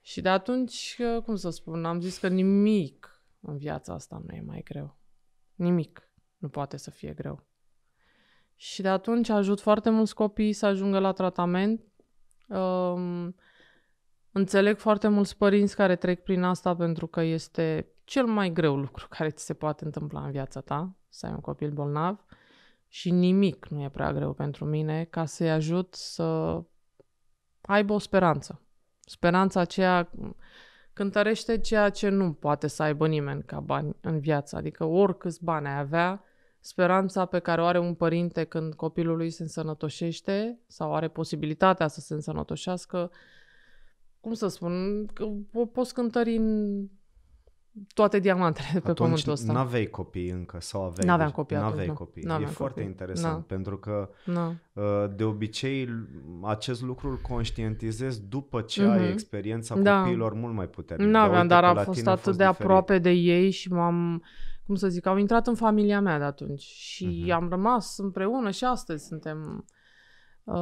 Și de atunci, uh, cum să spun, am zis că nimic în viața asta nu e mai greu. Nimic nu poate să fie greu. Și de atunci ajut foarte mulți copii să ajungă la tratament. Um, înțeleg foarte mulți părinți care trec prin asta pentru că este cel mai greu lucru care ți se poate întâmpla în viața ta, să ai un copil bolnav. Și nimic nu e prea greu pentru mine ca să-i ajut să aibă o speranță. Speranța aceea cântărește ceea ce nu poate să aibă nimeni ca bani în viață. Adică oricâți bani ai avea, speranța pe care o are un părinte când copilul lui se însănătoșește sau are posibilitatea să se însănătoșească, cum să spun, o poți cântări în toate diamantele de pe atunci pământul ăsta. n-aveai copii încă sau aveai? N-aveam deci copii n-aveai atunci, copii. N-aveam e foarte copii. interesant a da. pentru că N-a. Da. Uh, de obicei acest lucru îl conștientizez după ce mm-hmm. ai mhm. experiența da. copiilor mult mai puternică. N-aveam, dar, uite, dar a fost atât de diferit. aproape de ei și m-am uh, cum să zic, au intrat în familia mea de atunci și uh-huh. am rămas împreună și astăzi suntem uh,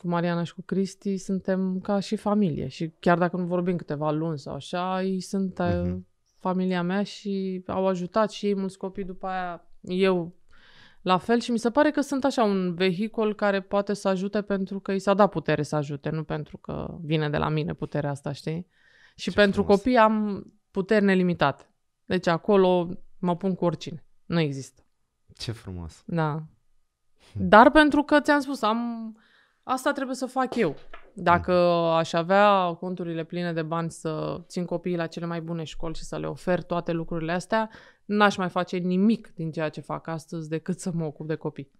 cu Mariana și cu Cristi, suntem ca și familie și chiar dacă nu vorbim câteva luni sau așa, ei sunt uh-huh. familia mea și au ajutat și ei mulți copii după aia, eu la fel și mi se pare că sunt așa un vehicul care poate să ajute pentru că i s-a dat putere să ajute, nu pentru că vine de la mine puterea asta, știi? Și Ce pentru frumos. copii am puteri nelimitate. Deci acolo Mă pun cu oricine. Nu există. Ce frumos. Da. Hm. Dar pentru că ți-am spus, am... asta trebuie să fac eu. Dacă hm. aș avea conturile pline de bani să țin copiii la cele mai bune școli și să le ofer toate lucrurile astea, n-aș mai face nimic din ceea ce fac astăzi decât să mă ocup de copii.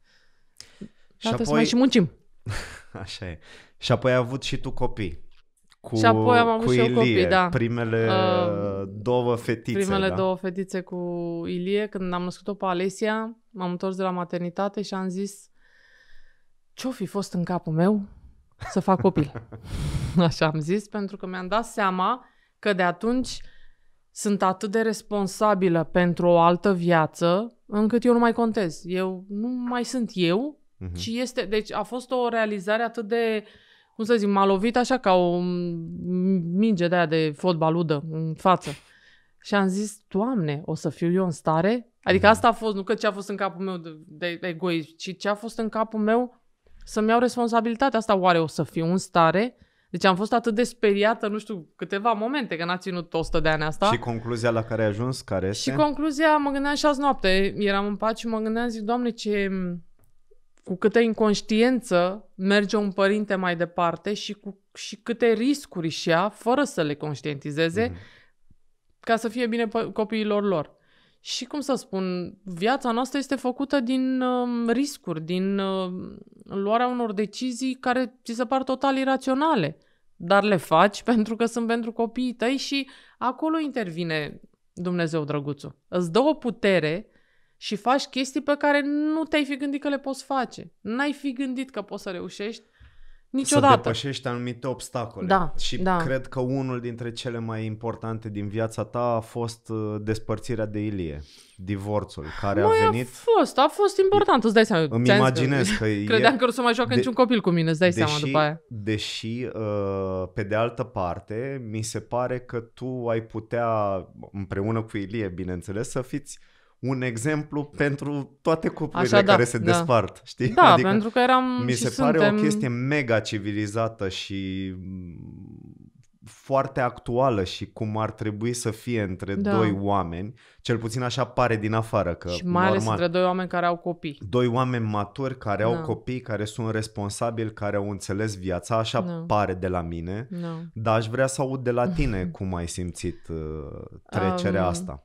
și apoi... să mai și muncim. Așa e. Și apoi ai avut și tu copii cu, și apoi am avut cu și eu Ilie, copii, da. primele uh, două fetițe. Primele da. două fetițe cu Ilie, când am născut-o pe Alesia, m-am întors de la maternitate și am zis ce-o fi fost în capul meu să fac copil. Așa am zis, pentru că mi-am dat seama că de atunci sunt atât de responsabilă pentru o altă viață, încât eu nu mai contez. Eu nu mai sunt eu, uh-huh. ci este... Deci a fost o realizare atât de... Uh, cum să zic, m-a lovit așa ca o minge de aia de fotbal udă în față. Și am zis, Doamne, o să fiu eu în stare? Adică mhm. asta a fost, nu că ce a fost în capul meu de, de egoism, ci ce a fost în capul meu să-mi iau responsabilitatea asta. Oare o să fiu în stare? Deci am fost atât de speriată, nu știu, câteva momente, că n-a ținut 100 de ani asta. Și concluzia la care ai ajuns, care este? Și concluzia, mă gândeam și azi noapte, eram în pace și mă gândeam, zic, Doamne, ce cu câtă inconștiență merge un părinte mai departe și cu și câte riscuri și ia fără să le conștientizeze mm. ca să fie bine copiilor lor. Și cum să spun, viața noastră este făcută din uh, riscuri, din uh, luarea unor decizii care ți se par total iraționale, dar le faci pentru că sunt pentru copiii tăi și acolo intervine Dumnezeu drăguțul. Îți dă o putere și faci chestii pe care nu te-ai fi gândit că le poți face. N-ai fi gândit că poți să reușești niciodată. Să depășești anumite obstacole. Da, și da. cred că unul dintre cele mai importante din viața ta a fost uh, despărțirea de Ilie, divorțul, care Măi, a venit... a fost, a fost important, îți dai seama. Îmi imaginez că... că e... Credeam că nu să mai joacă de... niciun copil cu mine, îți dai deși, seama după aia. Deși, uh, pe de altă parte, mi se pare că tu ai putea, împreună cu Ilie, bineînțeles, să fiți un exemplu pentru toate cuplurile Așa, da, care se da. despart, da, știi? Da, adică pentru că eram Mi se suntem... pare o chestie mega civilizată și foarte actuală și cum ar trebui să fie între da. doi oameni, cel puțin așa pare din afară că Și mai normal, ales între doi oameni care au copii. Doi oameni maturi care da. au copii, care sunt responsabili, care au înțeles viața, așa da. pare de la mine. Da. Dar aș vrea să aud de la tine cum ai simțit uh, trecerea um, asta.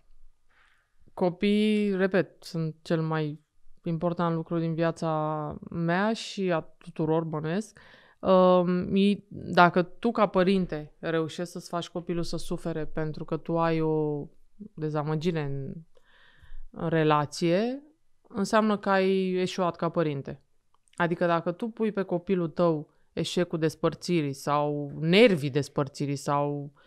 Copiii, repet, sunt cel mai important lucru din viața mea și a tuturor, bănuiesc. Ehm, dacă tu, ca părinte, reușești să-ți faci copilul să sufere pentru că tu ai o dezamăgire în relație, înseamnă că ai eșuat ca părinte. Adică dacă tu pui pe copilul tău eșecul despărțirii sau nervii despărțirii sau uh,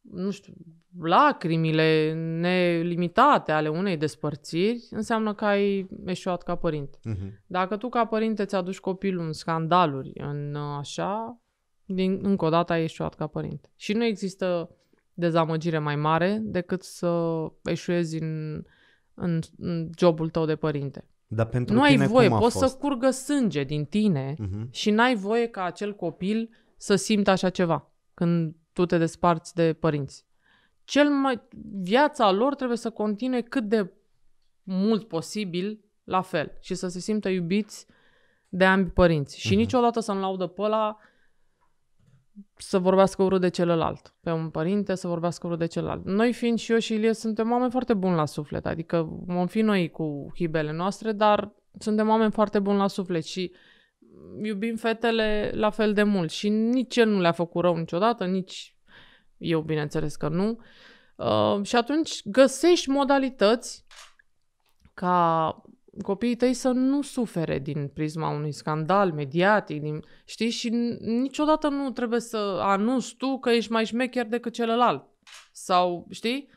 nu știu, lacrimile nelimitate ale unei despărțiri, înseamnă că ai eșuat ca părinte. Uh-huh. Dacă tu ca părinte ți-aduci copilul în scandaluri, în uh, așa, din, încă o dată ai eșuat ca părinte. Și nu există dezamăgire mai mare decât să eșuezi în, în, în jobul tău de părinte. Dar pentru nu tine ai voie, cum poți fost? să curgă sânge din tine uh-huh. și n-ai voie ca acel copil să simtă așa ceva. Când tu te desparți de părinți. Cel mai, viața lor trebuie să continue cât de mult posibil la fel și să se simtă iubiți de ambii părinți. Și uh-huh. niciodată să nu laudă pe ăla să vorbească urât de celălalt. Pe un părinte să vorbească urât de celălalt. Noi fiind și eu și Ilie suntem oameni foarte buni la suflet. Adică vom fi noi cu hibele noastre, dar suntem oameni foarte buni la suflet și uh, iubim fetele la fel de mult și nici el nu le-a făcut rău niciodată, nici eu bineînțeles că nu. Uh, și atunci găsești modalități ca copiii tăi să nu sufere din prisma unui scandal mediatic, din, știi? Și niciodată nu trebuie să anunți tu că ești mai șmecher decât celălalt. Sau, știi?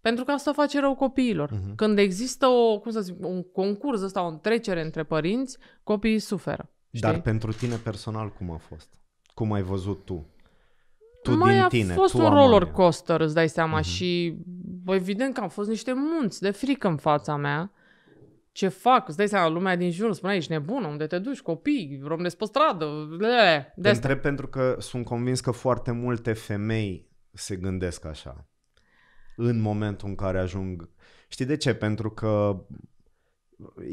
Pentru că asta face rău copiilor. Uh-huh. Când există o, cum să zic, un concurs ăsta, o întrecere între părinți, copiii suferă. Știi? Dar pentru tine personal cum a fost? Cum ai văzut tu? Tu Mai din tine, a fost tu un roller coaster, îți dai seama, uh-huh. și evident că au fost niște munți de frică în fața mea. Ce fac? Îți dai seama, lumea din jur spune, ești nebună, unde te duci, copii, românesc pe stradă, le, de Întreb pentru că sunt convins că foarte multe femei se gândesc așa în momentul în care ajung. Știi de ce? Pentru că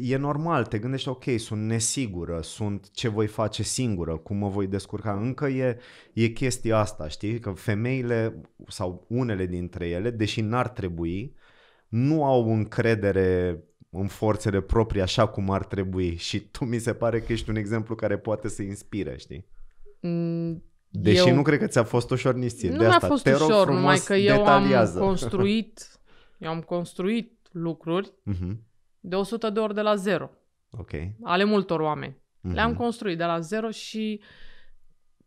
e normal, te gândești, ok, sunt nesigură, sunt ce voi face singură, cum mă voi descurca. Încă e, e chestia asta, știi? Că femeile sau unele dintre ele, deși n-ar trebui, nu au încredere în forțele proprii așa cum ar trebui și tu mi se pare că ești un exemplu care poate să inspire, știi? Mm. Deși eu... nu cred că ți-a fost ușor nici ție. Nu de mi-a fost Te rog ușor, numai că eu am construit, eu am construit lucruri uh-huh. de 100 de ori de la zero. Ok. Ale multor oameni. Mm-hmm. Le-am construit de la zero și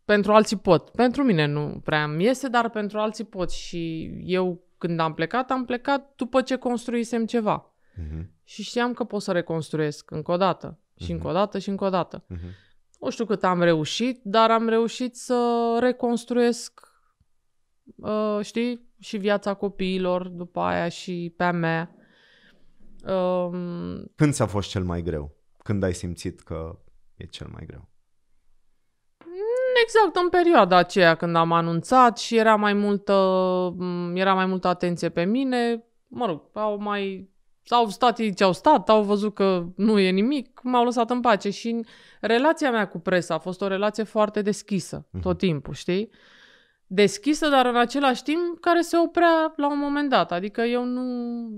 pentru alții pot. Pentru mine nu prea îmi iese, dar pentru alții pot. Și eu când am plecat, am plecat după ce construisem ceva. Mm-hmm. Și știam că pot să reconstruiesc încă o dată. Și mm-hmm. încă o dată și încă o dată. Mm-hmm. Nu știu cât am reușit, dar am reușit să reconstruiesc, uh, știi, și viața copiilor după aia și pe a mea. Um... Când ți-a fost cel mai greu? Când ai simțit că e cel mai greu? Mm, exact în perioada aceea când am anunțat și era mai multă, mm, era mai multă atenție pe mine. Mă rog, au mai au stat ei ce au stat, au văzut că nu e nimic, m-au lăsat în pace și relația mea cu presa a fost o relație foarte deschisă mhm. tot timpul, știi? Uh, deschisă, dar în același timp care se oprea la un moment dat. Adică eu nu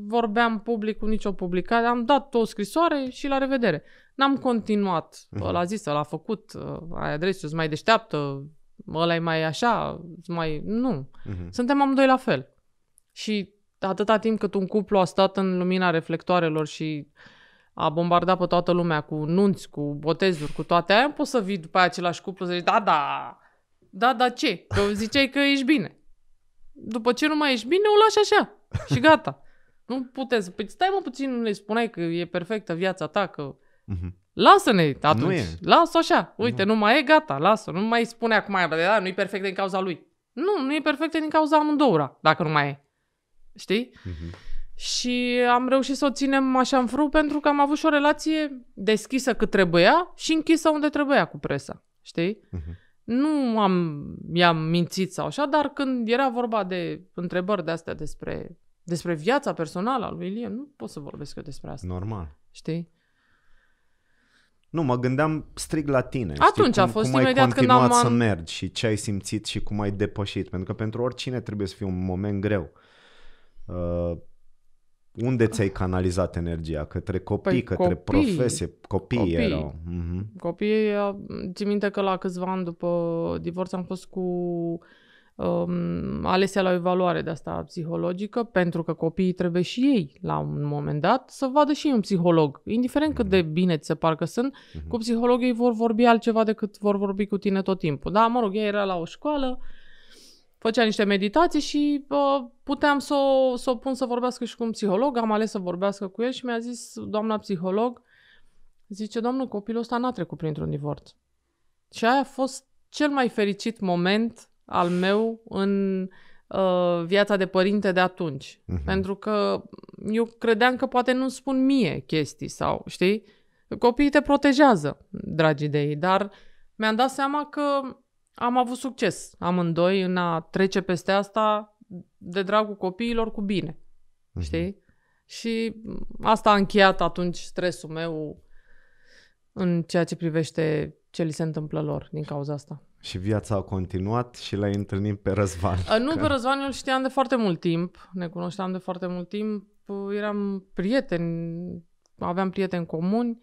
vorbeam public cu nicio publicare, am dat o scrisoare și la revedere. N-am continuat. Uh-huh. Ăla a zis, l a făcut, ă, ai adresul, mai deșteaptă, ăla e mai așa, mai... Nu. Mhm. Suntem amândoi la fel. Și atâta timp cât un cuplu a stat în lumina reflectoarelor și a bombardat pe toată lumea cu nunți, cu botezuri, cu toate aia, poți să vii după același cuplu să zici, da, da, da, dar ce? Că ziceai că ești bine. După ce nu mai ești bine, o lași așa. Și gata. Nu puteți. Păi stai mă puțin, nu ne spuneai că e perfectă viața ta, că... mm Lasă-ne atunci. Lasă așa. Uite, nu. nu mai e, gata, lasă. Nu mai spune acum, da, nu e perfect din cauza lui. Nu, nu e perfect din cauza amândouă, dacă nu mai e. Știi? Uh-huh. Și am reușit să o ținem așa în fru pentru că am avut și o relație deschisă cât trebuia și închisă unde trebuia cu presa. Știi? Uh-huh. Nu am, i-am mințit sau așa, dar când era vorba de întrebări de astea despre, despre viața personală a lui Ilie, nu pot să vorbesc eu despre asta. Normal. Știi? Nu, mă gândeam strict la tine. Atunci știi, cum, a fost cum imediat ai când am... să mergi și ce ai simțit și cum ai depășit. Pentru că pentru oricine trebuie să fie un moment greu. Uh, unde ți-ai canalizat energia? Către copii, păi, către copii, profesie? Copii, copii erau. Uh-huh. Copiii, țin minte că la câțiva ani după divorț am fost cu um, Alesia la o evaluare de asta psihologică, pentru că copiii trebuie și ei, la un moment dat, să vadă și ei un psiholog. Indiferent cât mhm. de bine ți se par că sunt, uh-huh. cu psihologii vor vorbi altceva decât vor vorbi cu tine tot timpul. Da, mă rog, ea era la o școală, uh, făcea niște meditații și uh, puteam să o, să o pun să vorbească și cu un psiholog. Am ales să vorbească cu el și mi-a zis doamna psiholog, zice, domnul copilul ăsta n-a trecut printr-un divorț. Și aia a fost cel mai fericit moment al meu în uh, viața de părinte de atunci. Uh-huh. Pentru că eu credeam că poate nu spun mie chestii sau, știi? Copiii te protejează, dragii de ei, dar mi-am dat seama că am avut succes amândoi în a trece peste asta de dragul copiilor cu bine. Mm-hmm. Știi? Și asta a încheiat atunci stresul meu în ceea ce privește ce li se întâmplă lor din cauza asta. Și viața a continuat și l-ai întâlnit pe Răzvan. Uh, nu, că... pe Răzvan îl știam de foarte mult timp, ne cunoșteam de foarte mult timp, eram prieteni, aveam prieteni comuni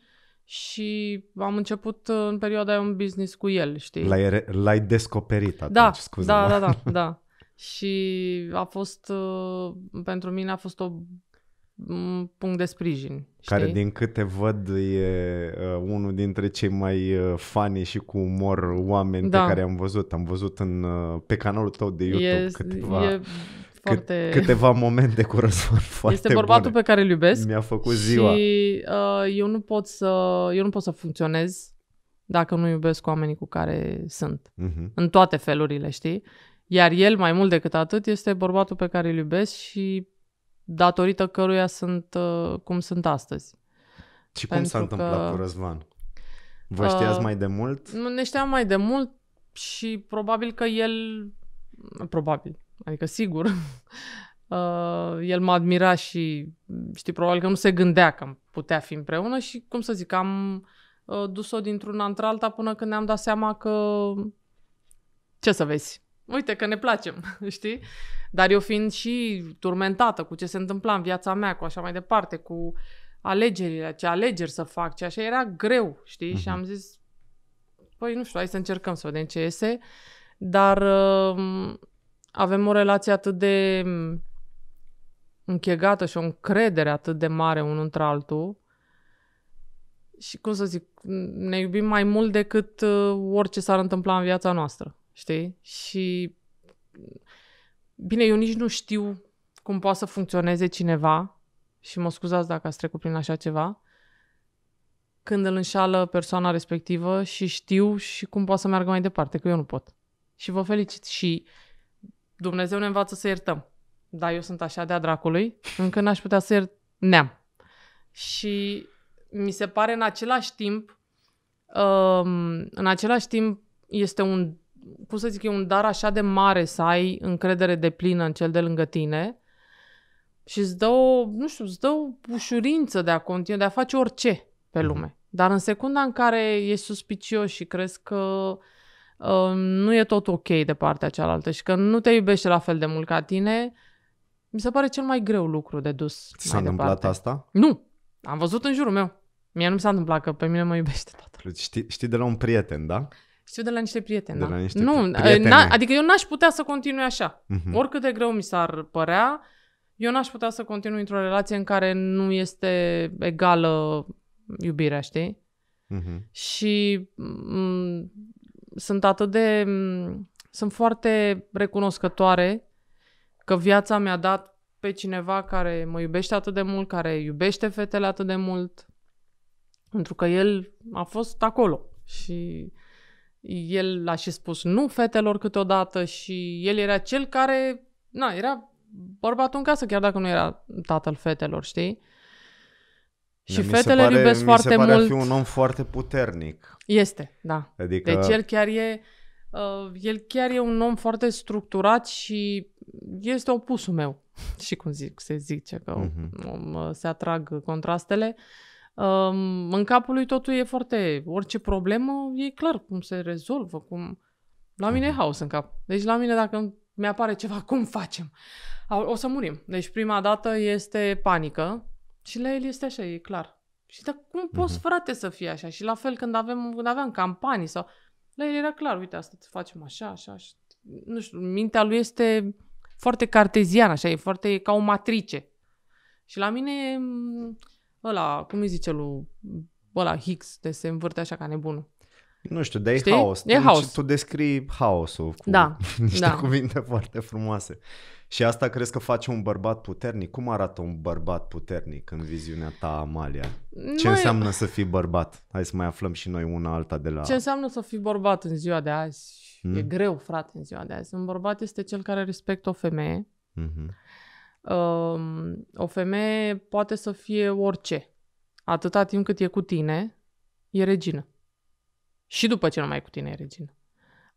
și am început uh, în perioada un business cu el, știi? L-ai, re- l-ai descoperit da, atunci, da, scuze Da, da, da, da. Și a fost, uh, pentru mine a fost o un punct de sprijin. Știi? Care, din câte văd, e uh, unul dintre cei mai uh, fani și cu umor oameni da. pe care am văzut. Am văzut în, uh, pe canalul tău de YouTube e, câteva... E foarte... Câteva momente cu Răzvan foarte Este bărbatul bune. pe care îl iubesc. Mi-a făcut ziua. Și uh, eu, nu pot să, eu nu pot să funcționez dacă nu iubesc oamenii cu care sunt. Uh-huh. În toate felurile, știi? Iar el, mai mult decât atât, este bărbatul pe care îl iubesc și datorită căruia sunt uh, cum sunt astăzi. Și cum Pentru s-a întâmplat că, cu Răzvan? Vă știați uh, mai de mult? Ne știam mai de mult și probabil că el, probabil, Adică, sigur, uh, el m-a admirat și, știi, probabil că nu se gândea că am putea fi împreună și, cum să zic, am uh, dus-o dintr-una într-alta până când ne-am dat seama că, ce să vezi, uite că ne placem, știi? Dar eu fiind și turmentată cu ce se întâmpla în viața mea, cu așa mai departe, cu alegerile, ce alegeri să fac, ce așa, era greu, știi? Uh-huh. Și mhm. am zis, păi nu știu, hai să încercăm să vedem ce iese. Dar uh, avem o relație atât de mm, închegată și o încredere atât de mare unul între altul și, cum să zic, ne iubim mai mult decât uh, orice s-ar întâmpla în viața noastră, știi? Și, mm, bine, eu nici nu știu cum poate să funcționeze cineva și mă scuzați dacă ați trecut prin așa ceva, când îl înșală persoana respectivă și știu și cum poate să meargă mai departe, că eu nu pot. Și vă felicit și Dumnezeu ne învață să iertăm. Dar eu sunt așa de-a dracului, încă n-aș putea să iert neam. Și mi se pare în același timp, um, în același timp este un, cum să zic, e un dar așa de mare să ai încredere de plină în cel de lângă tine și îți dă o, nu știu, îți dă o ușurință de a continua, de a face orice pe mhm. lume. Dar în secunda în care ești suspicios și crezi că uh, nu e tot ok de partea cealaltă și că nu te iubește la fel de mult ca tine, mi se pare cel mai greu lucru de dus. Ți s-a întâmplat departe. asta? Nu! Am văzut în jurul meu. Mie nu mi s-a întâmplat că pe mine mă iubește toată. știi, știi de la un prieten, da? Știu de la niște prieteni, de da. La niște nu, prietene. adică eu n-aș putea să continui așa. Uh-huh. Oricât de greu mi s-ar părea, eu n-aș putea să continui într-o relație în care nu este egală iubirea, știi? Uh-huh. Și m- sunt atât de... Sunt foarte recunoscătoare că viața mi-a dat pe cineva care mă iubește atât de mult, care iubește fetele atât de mult, pentru că el a fost acolo și el a și spus nu fetelor câteodată și el era cel care, na, era bărbatul în casă, chiar dacă nu era tatăl fetelor, știi? Și mi fetele pare, iubesc foarte se pare mult. Mi a fi un om foarte puternic. Este, da. Adică... Deci el chiar e uh, el chiar e un om foarte structurat și este opusul meu. Și cum zic, se zice că uh-huh. om, uh, se atrag contrastele. Uh, în capul lui totul e foarte... Orice problemă e clar cum se rezolvă, cum... La mine uh-huh. e mhm. haos în cap. Deci la mine dacă mi apare ceva, cum facem? O să murim. Deci prima dată este panică, și la el este așa, e clar. Și dar cum poți, mhm. frate, să fie așa? Și la fel când, avem, când aveam campanii sau... La el era clar, uite, asta facem așa, așa, și Nu știu, mintea lui este foarte carteziană, așa, e foarte e ca o matrice. Și la mine, mm, ăla, cum îi zice lui, ăla Higgs, de se învârte așa ca nebunul. Nu știu, dar e haos. E tu, deci haos. Tu descrii haosul cu da, niște da. cuvinte foarte frumoase. Și asta crezi că face un bărbat puternic? Cum arată un bărbat puternic în viziunea ta, Amalia? Ce Noi... înseamnă să fii bărbat? Hai să mai aflăm și noi una alta de la... Ce înseamnă să fii bărbat în ziua de azi? Mm. E greu, frate, în ziua de azi. Un bărbat este cel care respectă o femeie. Mm-hmm. Um, o femeie poate să fie orice. Atâta timp cât e cu tine, e regină. Și după ce nu mai e cu tine, e regină.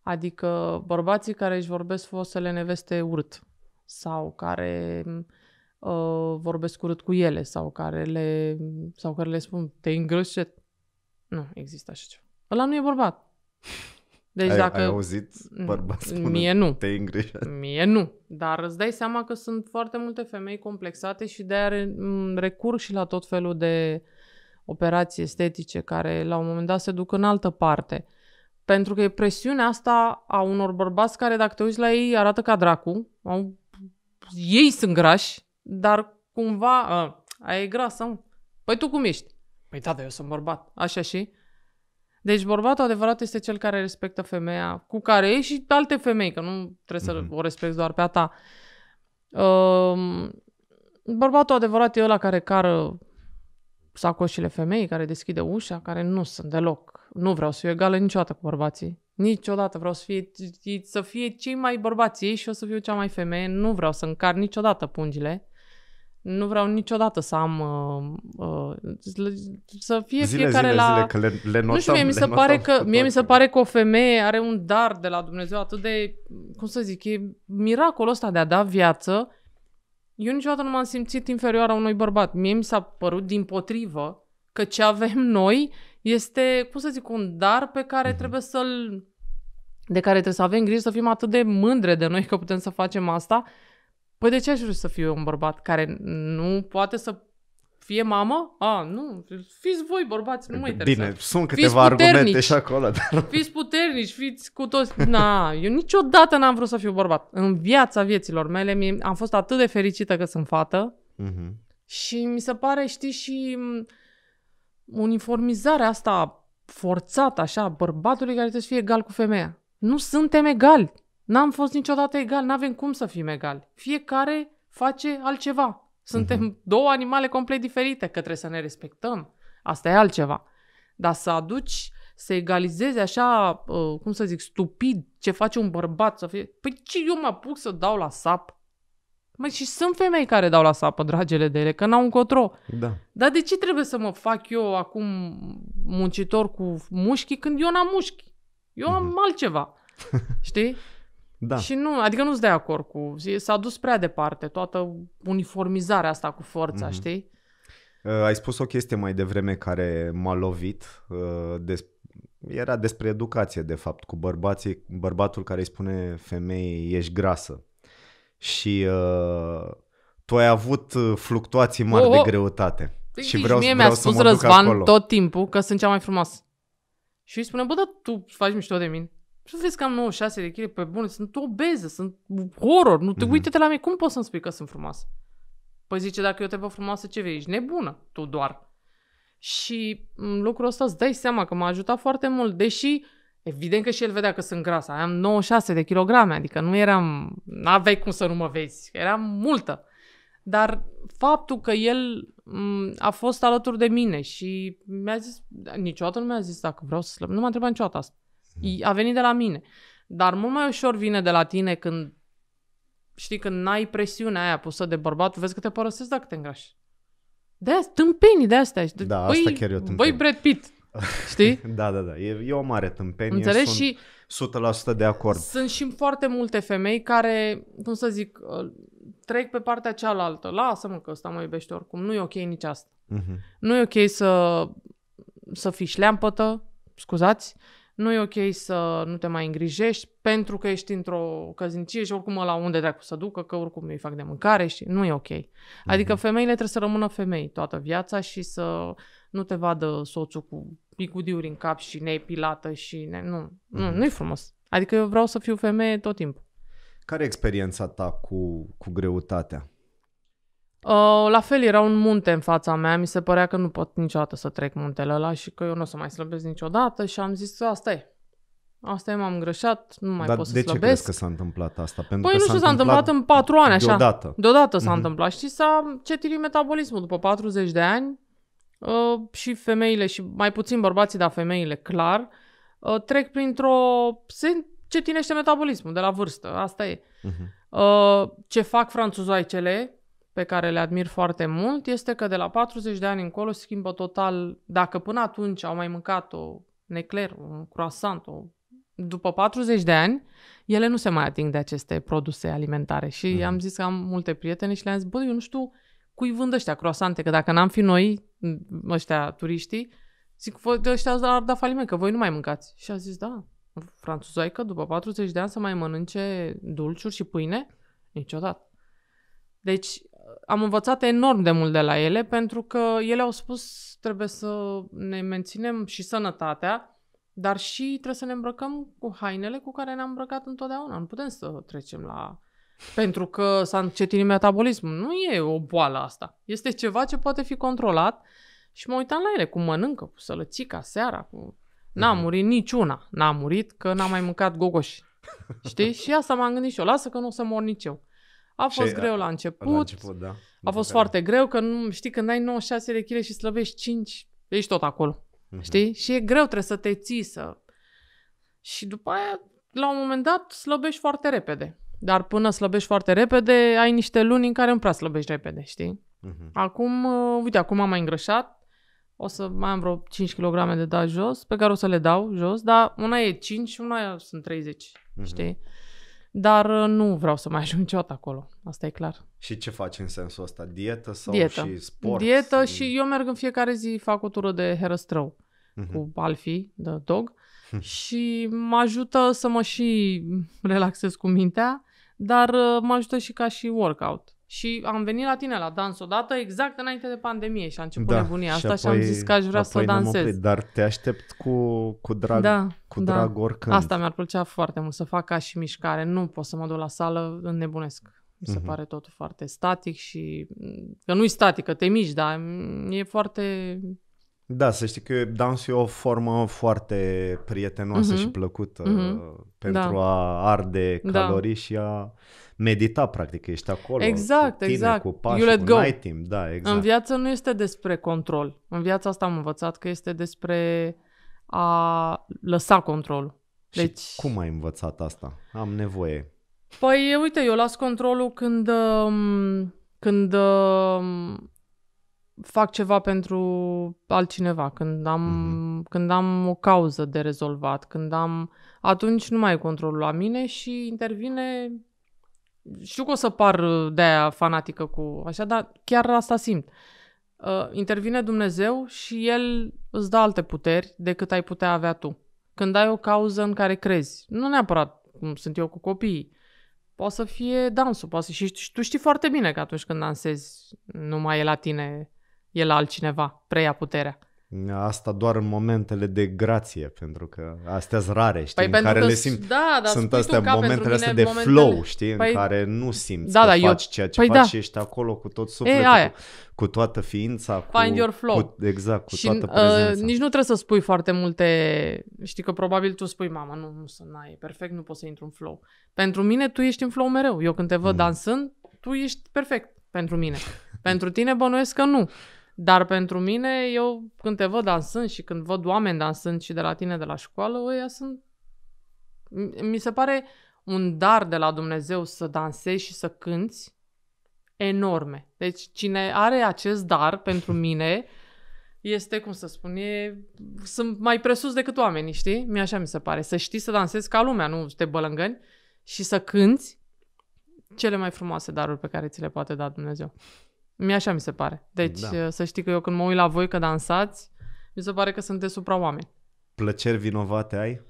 Adică bărbații care își vorbesc fostele neveste urât sau care uh, vorbesc urât cu ele sau care le, sau care le spun te îngrășe. Nu există așa ceva. Ăla nu e bărbat. Deci ai, dacă... Ai auzit mm, bărbat spune, mie nu. te îngrijești? Mie nu. Dar îți dai seama că sunt foarte multe femei complexate și de aia mm, recurg și la tot felul de operații estetice care la un moment dat se duc în altă parte. Pentru că e presiunea asta a unor bărbați care dacă te uiți la ei arată ca dracu, au ei sunt grași, dar cumva, a, aia e grasă, mă. Păi tu cum ești? Păi da, eu sunt bărbat. Așa și? Deci bărbatul adevărat este cel care respectă femeia cu care e și alte femei, că nu trebuie mm-hmm. să mhm. o respecti doar pe a ta. Um, bărbatul adevărat e ăla care cară sacoșile femeii, care deschide ușa, care nu sunt deloc. Nu vreau să fiu egală niciodată cu bărbații. Niciodată vreau să fie, să fie cei mai bărbați ei și o să fiu cea mai femeie. Nu vreau să încar niciodată pungile. Nu vreau niciodată să am uh, uh, să fie zile, fiecare zile, la zile, că le, le notăm, Nu știu, mie mi se pare că mie mi se pare că o femeie are un dar de la Dumnezeu atât de cum să zic, e miracolul ăsta de a da viață. Eu niciodată nu m-am simțit inferioară unui bărbat. Mie mi s-a părut din potrivă Că ce avem noi este, cum să zic, un dar pe care mhm. trebuie să-l de care trebuie să avem grijă să fim atât de mândre de noi că putem să facem asta. Păi de ce aș vrea să fiu un bărbat care nu poate să fie mamă? A, nu, fiți voi bărbați, nu mă interesează. Bine, sunt câteva fiți argumente puternici. și acolo. Dar... Fiți puternici, fiți cu toți. Na, eu niciodată n-am vrut să fiu bărbat. În viața vieților mele am fost atât de fericită că sunt fată mm-hmm. și mi se pare, știi, și uniformizarea asta forțată așa a bărbatului care trebuie să fie egal cu femeia. Nu suntem egali. N-am fost niciodată egal, n-avem cum să fim egali. Fiecare face altceva. Suntem uh-huh. două animale complet diferite, că trebuie să ne respectăm. Asta e altceva. Dar să aduci, să egalizezi așa, uh, cum să zic, stupid ce face un bărbat să fie... Păi ce eu mă apuc să dau la sap mai și sunt femei care dau la sapă dragele de ele, că n-au încotro. Da. Dar de ce trebuie să mă fac eu acum muncitor cu mușchi când eu n-am mușchi? Eu am mm-hmm. altceva. Știi? Da. Și nu, adică nu-ți de acord cu... S-a dus prea departe toată uniformizarea asta cu forța, mm-hmm. știi? Uh, ai spus o chestie mai devreme care m-a lovit. Uh, des- era despre educație, de fapt, cu bărbații, bărbatul care îi spune femeii ești grasă și uh, tu ai avut uh, fluctuații mari oh, oh. de greutate. Deci, și vreau, mie vreau mi-a să spus Răzvan acolo. tot timpul că sunt cea mai frumoasă. Și îi spune, bă, dar tu faci mișto de mine. Și vezi că am 96 de kg, pe bune, sunt obeză, sunt horror, nu te mm-hmm. uite la mine, cum poți să-mi spui că sunt frumoasă? Păi zice, dacă eu te văd frumoasă, ce vei? Ești nebună, tu doar. Și mm, lucrul ăsta îți dai seama că m-a ajutat foarte mult, deși Evident că și el vedea că sunt grasă. Am 96 de kilograme, adică nu eram... N-aveai cum să nu mă vezi. Eram multă. Dar faptul că el a fost alături de mine și mi-a zis... Niciodată nu mi-a zis dacă vreau să slăbesc. Nu m-a întrebat niciodată asta. A venit de la mine. Dar mult mai ușor vine de la tine când știi, când n-ai presiunea aia pusă de bărbat, vezi că te părăsesc dacă te îngrași. De aia, tâmpenii de astea. da, asta chiar e o Băi, Brad Pitt, Știi? da, da, da. E, e o mare tâmpenie. Înțelegi? Sunt și 100% de acord. Sunt și foarte multe femei care, cum să zic, ă, trec pe partea cealaltă. Lasă-mă că ăsta mă iubește oricum. Nu e ok nici asta. Mm-hmm. Nu e ok să, să fii șleampătă, scuzați, nu e ok să nu te mai îngrijești pentru că ești într-o căznicie și oricum la unde dracu să ducă, că oricum îi fac de mâncare și nu e ok. Adică mhm. femeile trebuie să rămână femei toată viața și să nu te vadă soțul cu picudiuri în cap și neepilată și... Ne... Nu, nu, mm nu e frumos. Adică eu vreau să fiu femeie tot timpul. Care e experiența ta cu, cu greutatea? Uh, la fel, era un munte în fața mea, mi se părea că nu pot niciodată să trec muntele ăla și că eu nu o să mai slăbesc niciodată și am zis, asta e. Asta e, m-am îngrășat, nu mai Dar pot să slăbesc. slăbesc. de ce crezi că s-a întâmplat asta? Pentru păi că nu știu, s-a întâmplat, întâmplat în patru ani, așa. Deodată. Deodată s-a mm-hmm. întâmplat. Știi, s-a cetirit metabolismul după 40 de ani, Uh, și femeile și mai puțin bărbații, dar femeile, clar, uh, trec printr-o... se încetinește metabolismul de la vârstă, asta e. Uh-huh. ce fac franțuzoaicele, pe care le admir foarte mult, este că de la 40 de ani încolo schimbă total, dacă până atunci au mai mâncat o necler, un croissant, o după 40 de ani, ele nu se mai ating de aceste produse alimentare. Și mhm. am zis că am multe prietene și le-am zis, bă, eu nu știu cui vând ăștia croasante, că dacă n-am fi noi, ăștia turiștii, zic, voi de ăștia ar da faliment, că voi nu mai mâncați. Și a zis, da, franțuzoică, după 40 de ani să mai mănânce dulciuri și pâine? Niciodată. Deci am învățat enorm de mult de la ele pentru că ele au spus trebuie să ne menținem și sănătatea, dar și trebuie să ne îmbrăcăm cu hainele cu care ne-am îmbrăcat întotdeauna. Nu putem să trecem la pentru că s-a încetinit metabolismul. Nu e o boală asta. Este ceva ce poate fi controlat și mă uitam la ele, cum mănâncă, cu sălățica, seara, cu... N-a mm-hmm. murit niciuna. N-a murit că n a mai mâncat gogoși. Știi? Și asta m-am gândit și eu. Lasă că nu o să mor nici eu. A fost Ce, greu la început. La început da. A fost care. foarte greu că nu, știi, când ai 96 de kg și slăbești 5, ești tot acolo. Uh-huh. Știi? Și e greu, trebuie să te ții să... Și după aia, la un moment dat, slăbești foarte repede. Dar până slăbești foarte repede, ai niște luni în care nu prea slăbești repede, știi? Uh-huh. Acum, uh, uite, acum am mai îngrășat. O să mai am vreo 5 kg de dat jos, pe care o să le dau jos, dar una e 5 și una sunt 30, uh-huh. Mhm. știi? Dar uh, nu vreau să mai ajung niciodată acolo, asta e clar. Și ce faci în sensul ăsta? Dietă sau Dietă. și sport? Dietă și... și eu merg în fiecare zi, fac o tură de herăstrău uh-huh. cu Alfie, de dog. Uh, și mă ajută să mă și relaxez cu mintea, dar uh, mă ajută și ca și workout. Și am venit la tine la dans odată exact înainte de pandemie și a început da, nebunia asta și, apoi, și am zis că aș vrea să dansez. Oprit, dar te aștept cu, cu drag, da, cu da. drag oricând. Asta mi-ar plăcea foarte mult, să fac ca și mișcare. Nu pot să mă duc la sală, nebunesc. Mi se uh-huh. pare totul foarte static și... Mm, că nu-i static, că te miști, dar mm, e foarte da, să știi că dansul e o formă foarte prietenoasă mm-hmm. și plăcută mm-hmm. pentru da. a arde da. calorii da. și a medita, practic. Ești acolo exact, cu tine, exact. cu pași, you let cu go. night team. Da, exact. În viață nu este despre control. În viața asta am învățat că este despre a lăsa controlul. Deci... Și cum ai învățat asta? Am nevoie. Păi, uite, eu las controlul când... Um, când um, fac ceva pentru altcineva, când am, mm-hmm. când am o cauză de rezolvat, când am, atunci nu mai e controlul la mine și intervine, știu că o să par de aia fanatică cu așa, dar chiar asta simt. Uh, intervine Dumnezeu și El îți dă alte puteri decât ai putea avea tu. Când ai o cauză în care crezi, nu neapărat cum sunt eu cu copiii, poate să fie dansul, poate să... și tu știi foarte bine că atunci când dansezi nu mai e la tine la altcineva, preia puterea. Asta doar în momentele de grație, pentru că astea sunt rare, știi, păi în care că, le simt. Da, da, sunt astea tu, momentele astea de momentele... flow, știi, păi, în care nu simți da, că da, faci eu... ceea ce păi faci da. și ești acolo cu tot sufletul, Ei, aia. cu, cu toată ființa. Find cu, your flow. Cu, exact, cu și, toată uh, prezența. Uh, nici nu trebuie să spui foarte multe, știi că probabil tu spui, mamă, nu, nu sunt, e perfect, nu poți să intru în flow. Pentru mine tu ești în flow mereu. Eu când te văd mm. dansând, tu ești perfect pentru mine. pentru tine bănuiesc că nu. Dar pentru mine, eu când te văd dansând și când văd oameni dansând și de la tine de la școală, ăia sunt... Mi se pare un dar de la Dumnezeu să dansezi și să cânți enorme. Deci cine are acest dar pentru mine este, cum să spun, e, sunt mai presus decât oamenii, știi? mi așa mi se pare. Să știi să dansezi ca lumea, nu te bălângăni, și să cânți cele mai frumoase daruri pe care ți le poate da Dumnezeu. Mi-așa mi se pare. Deci da. Uh, să știi că eu când mă uit la voi că dansați, mi se pare că sunteți supra oameni. Plăceri vinovate ai?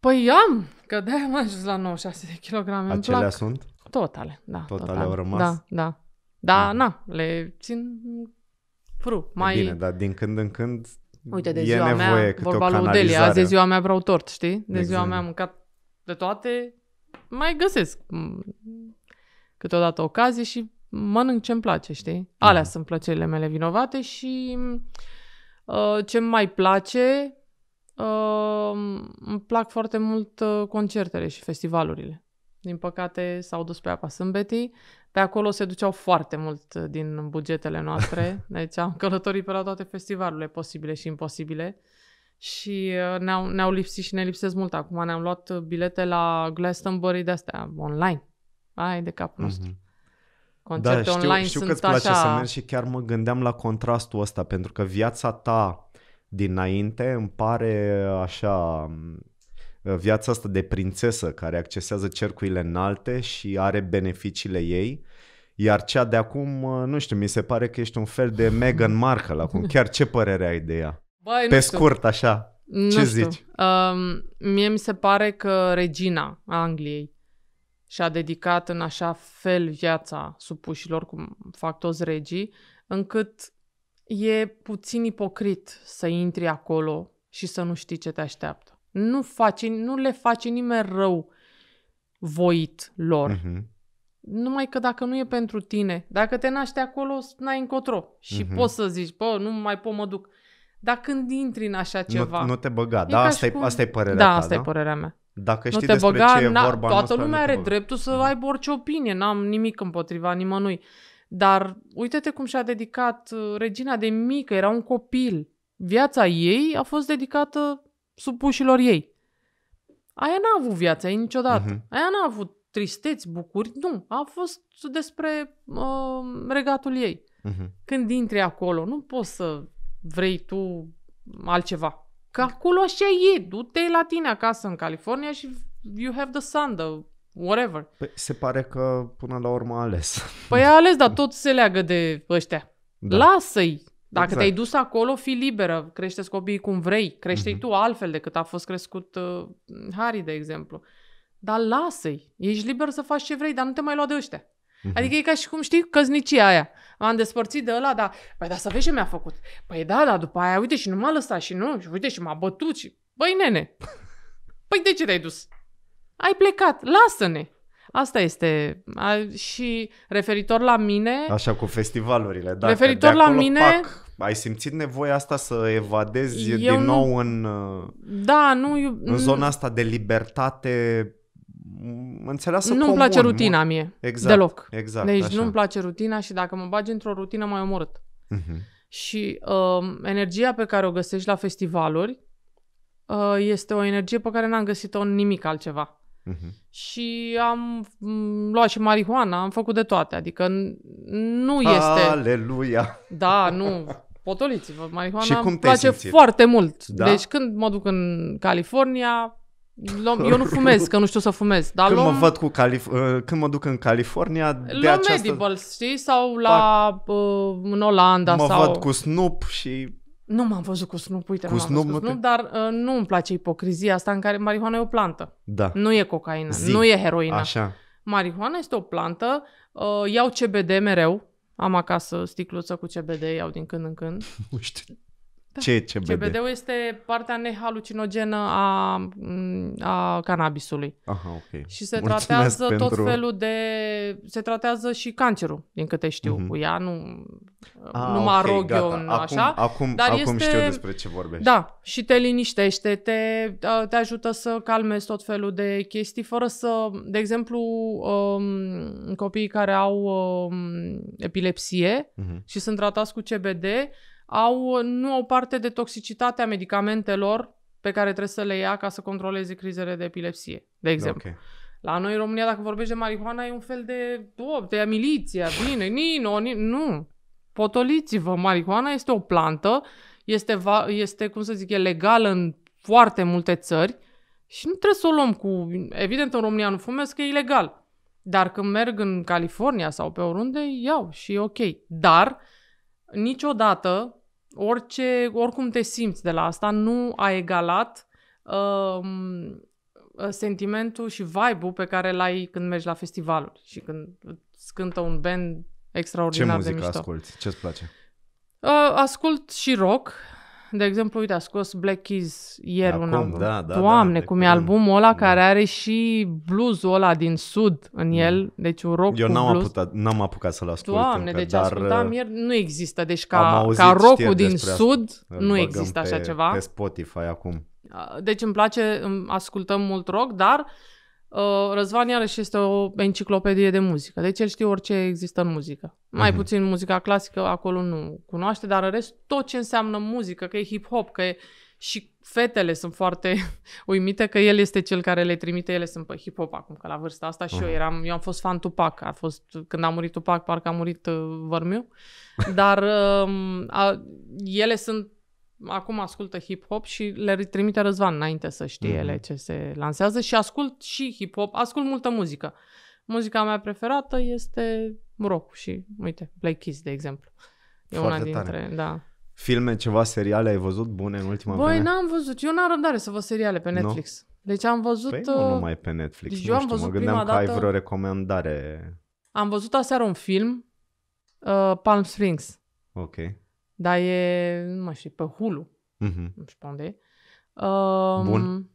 Păi am, că de am ajuns la 96 de kilograme. Acelea plac. sunt? Totale, da. Totale, totale au rămas? Da, da. Da, ah. na, le țin fru. Mai... bine, dar din când în când Uite, de e ziua nevoie mea, câte vorba lui azi de ziua mea vreau tort, știi? De exact. ziua mea am mâncat de toate, mai găsesc câteodată ocazie și mănânc ce îmi place, știi? Alea uh-huh. sunt plăcerile mele vinovate și uh, ce mai place, uh, îmi plac foarte mult uh, concertele și festivalurile. Din păcate s-au dus pe apa sâmbetii. Pe acolo se duceau foarte mult uh, din bugetele noastre. Deci am călătorit pe la toate festivalurile posibile și imposibile. Și uh, ne-au, ne-au lipsit și ne lipsesc mult. Acum ne-am luat bilete la Glastonbury de-astea, online. Ai de capul mhm. nostru. Mm-hmm. Concerte da, știu, online știu sunt că place așa... să mergi și chiar mă gândeam la contrastul ăsta, pentru că viața ta dinainte îmi pare așa viața asta de prințesă care accesează cercurile înalte și are beneficiile ei, iar cea de acum, nu știu, mi se pare că ești un fel de Meghan Markle acum. Chiar ce părere ai de ea? Băi, Pe scurt, așa. Nu ce știu. zici? Um, mie mi se pare că regina Angliei și-a dedicat în așa fel viața supușilor, cum fac toți regii, încât e puțin ipocrit să intri acolo și să nu știi ce te așteaptă. Nu, faci, nu le face nimeni rău voit lor. Uh-huh. Numai că dacă nu e pentru tine, dacă te naște acolo, n-ai încotro și uh-huh. poți să zici, bă, nu mai pot mă duc. Dar când intri în așa ceva... Nu, nu te băga, e da? Asta e, asta e părerea da, ta, asta da? e părerea mea. Dacă știi nu te băga, ce e vorba, toată lumea are dreptul să mm. aibă orice opinie, n-am nimic împotriva nimănui. Dar uite-te cum și-a dedicat uh, regina de mică, era un copil. Viața ei a fost dedicată supușilor ei. Aia n-a avut viața ei niciodată. Mm-hmm. Aia n-a avut tristeți, bucuri, nu. A fost despre uh, regatul ei. Mm-hmm. Când intri acolo, nu poți să vrei tu altceva. Că acolo așa e, du-te la tine acasă în California și you have the sun, the whatever. Păi se pare că până la urmă a ales. Păi a ales, dar tot se leagă de ăștia. Da. Lasă-i! Dacă exact. te-ai dus acolo, fii liberă, creșteți copiii cum vrei, crește-i mm-hmm. tu altfel decât a fost crescut uh, Harry, de exemplu. Dar lasă-i, ești liber să faci ce vrei, dar nu te mai lua de ăștia. Mm-hmm. Adică e ca și cum știi căznicia aia m-am despărțit de ăla, dar, păi da, să vezi ce mi-a făcut. Păi da, dar după aia, uite și nu m-a lăsat și nu, și uite și m-a bătut și, băi nene, păi de ce te-ai dus? Ai plecat, lasă-ne. Asta este. A, și referitor la mine... Așa, cu festivalurile, da. Referitor la mine... Pac, ai simțit nevoia asta să evadezi din nou nu, în... Da, nu... În zona asta de libertate înțeleasă Nu-mi place rutina mă... mie, exact, deloc. Exact, deci așa. nu-mi place rutina și dacă mă bagi într-o rutină, mai omorât. Uh-huh. Și uh, energia pe care o găsești la festivaluri uh, este o energie pe care n-am găsit-o în nimic altceva. Uh-huh. Și am luat și marihuana, am făcut de toate. Adică nu este... Aleluia! Da, nu... Potoliți-vă, marihuana îmi place simțit? foarte mult. Da? Deci când mă duc în California, eu nu fumez, că nu știu să fumez. Dar când, luăm... mă văd cu Calif- uh, când mă duc în California, de la această... Medibals, știi? Sau la, uh, în Olanda. Mă sau... văd cu Snoop și... Nu m-am văzut cu Snoop, uite, cu nu Snoop, cu Snoop, te... dar uh, nu îmi place ipocrizia asta în care marihuana e o plantă. Da. Nu e cocaină, Zi. nu e heroină. Așa. Marihuana este o plantă, uh, iau CBD mereu, am acasă sticluță cu CBD, iau din când în când. Nu știu. Da. Ce CBD? CBD-ul este partea nehalucinogenă a, mm, a cannabisului. Aha, ok. Și se Mulțumesc tratează pentru... tot felul de... Se tratează și cancerul, din câte știu, mm-hmm. cu ea. Nu, ah, nu mă okay, rog gata. eu acum, așa. Acum, dar acum este... știu despre ce vorbești. Da, și te liniștește, te, te ajută să calmezi tot felul de chestii fără să... De exemplu, um, copiii care au um, epilepsie mm-hmm. și sunt tratați cu CBD au, nu au parte de toxicitatea medicamentelor pe care trebuie să le ia ca să controleze crizele de epilepsie, de exemplu. Okay. La noi în România, dacă vorbești de marihuana, e un fel de, oh, te ia miliția, bine, nino, nino, nu. Potoliți-vă, marihuana este o plantă, este, va, este, cum să zic, e legală în foarte multe țări și nu trebuie să o luăm cu... Evident, în România nu fumesc, că e ilegal. Dar când merg în California sau pe oriunde, iau și e ok. Dar niciodată orice, oricum te simți de la asta, nu a egalat uh, sentimentul și vibe-ul pe care l-ai când mergi la festivaluri și când îți cântă un band extraordinar de mișto. Ce muzică asculti? Ce-ți place? Uh, ascult și rock, de exemplu, uite, a scos Black Keys ieri un album. Da, da, Doamne, da, cum e albumul ăla da. care are și blues ăla din sud în mm. el, mm. deci un rock Eu n-am, blues. Eu n-am apucat să-l ascult Doamne, încă, deci dar... ascultam ieri, nu există, deci ca, ca rock din sud nu există pe, așa ceva. pe Spotify acum. Deci îmi place, ascultăm mult rock, dar uh, Uh, Răzvan iarăși este o enciclopedie de muzică, deci el știe orice există în muzică. Mai uh-huh. puțin muzica clasică, acolo nu cunoaște, dar în rest tot ce înseamnă muzică, că e hip-hop, că e... și fetele sunt foarte uimite că el este cel care le trimite, ele sunt pe hip-hop acum, că la vârsta asta și uh-huh. eu mhm. eram, eu am fost fan Tupac, a fost, când a murit Tupac, parcă a murit uh, Vărmiu, dar uh, a, ele sunt acum ascultă hip-hop și le trimite Răzvan înainte să știe mm-hmm. ele mhm. ce se lansează și ascult și hip-hop, ascult multă muzică. Muzica mea preferată este rock și, uite, Black Kiss, de exemplu. E Foarte una dintre, tare. da. Filme, ceva, seriale ai văzut bune în ultima Băi, vreme? Băi, n-am văzut. Eu n-am răbdare să văd seriale pe Netflix. No. Deci am văzut... Păi nu uh, numai pe Netflix, deci nu eu am știu, văzut mă gândeam prima că dată... ai vreo recomandare. Am văzut aseară un film, uh, Palm Springs. Ok. Dar e, nu mă știu, pe Hulu. Mm-hmm. Nu știu pe unde e. Um, Bun.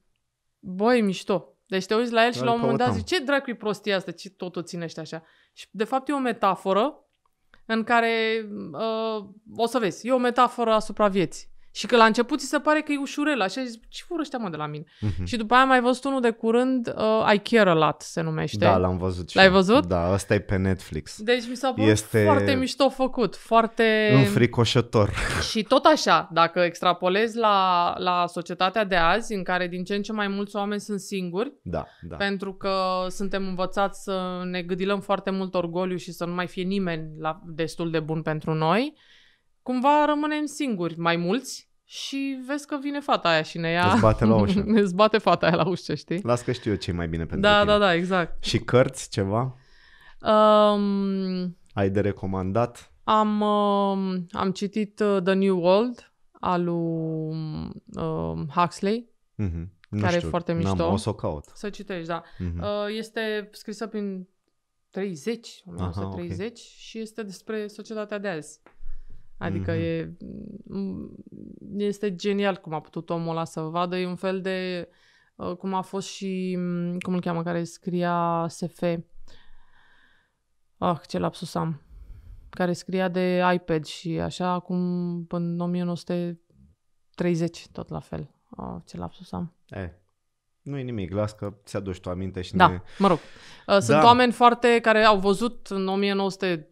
Băi, mișto. Deci te uiți la el și Dar la un moment dat zici, ce dracu e prostia asta? Ce tot o ținește așa? Și de fapt e o metaforă în care, uh, o să vezi, e o metaforă asupra vieții. Și că la început ți se pare că e ușurel, așa, și ce vor ăștia mă de la mine? Mm-hmm. Și după aia am mai văzut unul de curând, uh, I Care A Lot se numește. Da, l-am văzut L-ai văzut? Da, ăsta e pe Netflix. Deci mi s-a părut este... foarte mișto făcut, foarte... Înfricoșător. Și tot așa, dacă extrapolezi la, la societatea de azi, în care din ce în ce mai mulți oameni sunt singuri, da, da. pentru că suntem învățați să ne gâdilăm foarte mult orgoliu și să nu mai fie nimeni la, destul de bun pentru noi, cumva rămânem singuri, mai mulți, și vezi că vine fata aia și ne ia... Îți bate la ușă. ne bate fata aia la ușă, știi? Las că știu eu ce mai bine pentru da, tine. Da, da, da, exact. Și cărți, ceva? Um, Ai de recomandat? Am, um, am citit uh, The New World al lui um, Huxley. Mm-hmm. Nu care știu, e foarte mișto. N-am, o să o caut. Să citești, da. Mm-hmm. Uh, este scrisă prin 30, 1930 Aha, okay. și este despre societatea de azi. Adică mm-hmm. e, este genial cum a putut omul ăla să vadă. E un fel de uh, cum a fost și, cum îl cheamă, care scria SF. Ah, ce lapsus am. Care scria de iPad și așa, acum până în 1930, tot la fel. Ah, ce lapsus am. Eh, nu e nimic, las că ți-aduci tu aminte și da, ne... mă rog. Uh, sunt da. oameni foarte care au văzut în 1920-30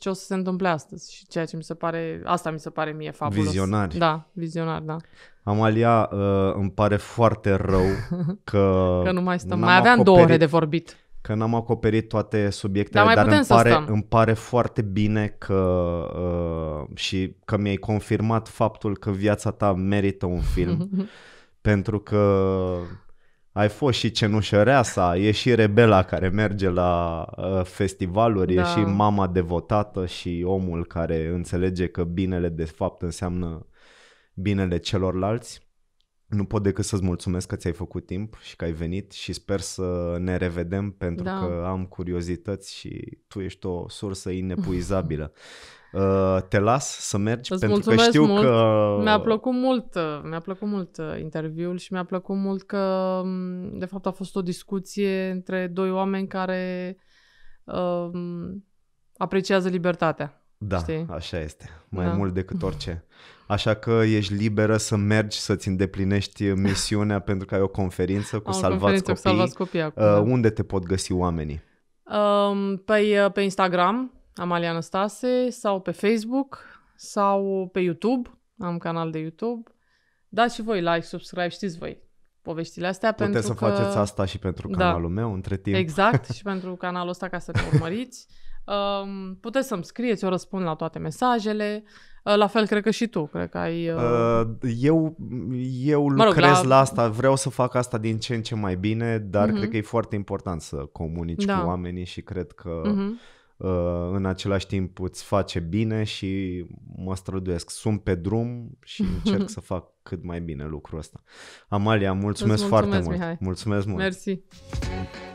ce o să se întâmple astăzi și ceea ce mi se pare, asta mi se pare mie fabulos. Vizionari. Da, vizionari, da. Amalia, uh, îmi pare foarte rău că... că nu mai stăm, mai aveam acoperit... două ore de vorbit că n-am acoperit toate subiectele, dar, dar îmi, pare, îmi pare foarte bine că uh, și că mi-ai confirmat faptul că viața ta merită un film. Pentru că ai fost și cenușăreasa, e și rebela care merge la uh, festivaluri, da. e și mama devotată și omul care înțelege că binele de fapt înseamnă binele celorlalți. Nu pot decât să-ți mulțumesc că ți-ai făcut timp și că ai venit și sper să ne revedem pentru da. că am curiozități și tu ești o sursă inepuizabilă. Uh, te las să mergi Îți pentru că știu mult. că... Mi-a plăcut mult, uh, mi-a plăcut mult uh, interviul și mi-a plăcut mult că um, de fapt a fost o discuție între doi oameni care uh, apreciază libertatea. Da, știi? așa este. Mai da. mult decât orice. Așa că ești liberă să mergi să-ți îndeplinești misiunea pentru că ai o conferință cu Am Salvați conferință Copii. Cu salvați copii acum, uh, da. Unde te pot găsi oamenii? Um, uh, pe, pe Instagram, Amalia Anastase sau pe Facebook sau pe YouTube. Am canal de YouTube. Dați și voi like, subscribe, știți voi poveștile astea. Puteți pentru să că... faceți asta și pentru da. canalul da. meu între timp. Exact, și pentru canalul ăsta ca să te urmăriți. Um, puteți să-mi scrieți, eu răspund la toate mesajele. Uh, la fel, cred că și tu, cred că ai... Uh... Uh, eu eu mă rog, lucrez la... la asta, vreau să fac asta din ce în ce mai bine, dar uh-huh. cred că e foarte important să comunici da. cu oamenii și cred că... Uh-huh Uh, în același timp îți face bine și mă străduiesc. Sunt pe drum și încerc să fac cât mai bine lucrul ăsta. Amalia, mulțumesc, mulțumesc foarte mulțumesc, mult. Mihai. Mulțumesc mult. Mersi.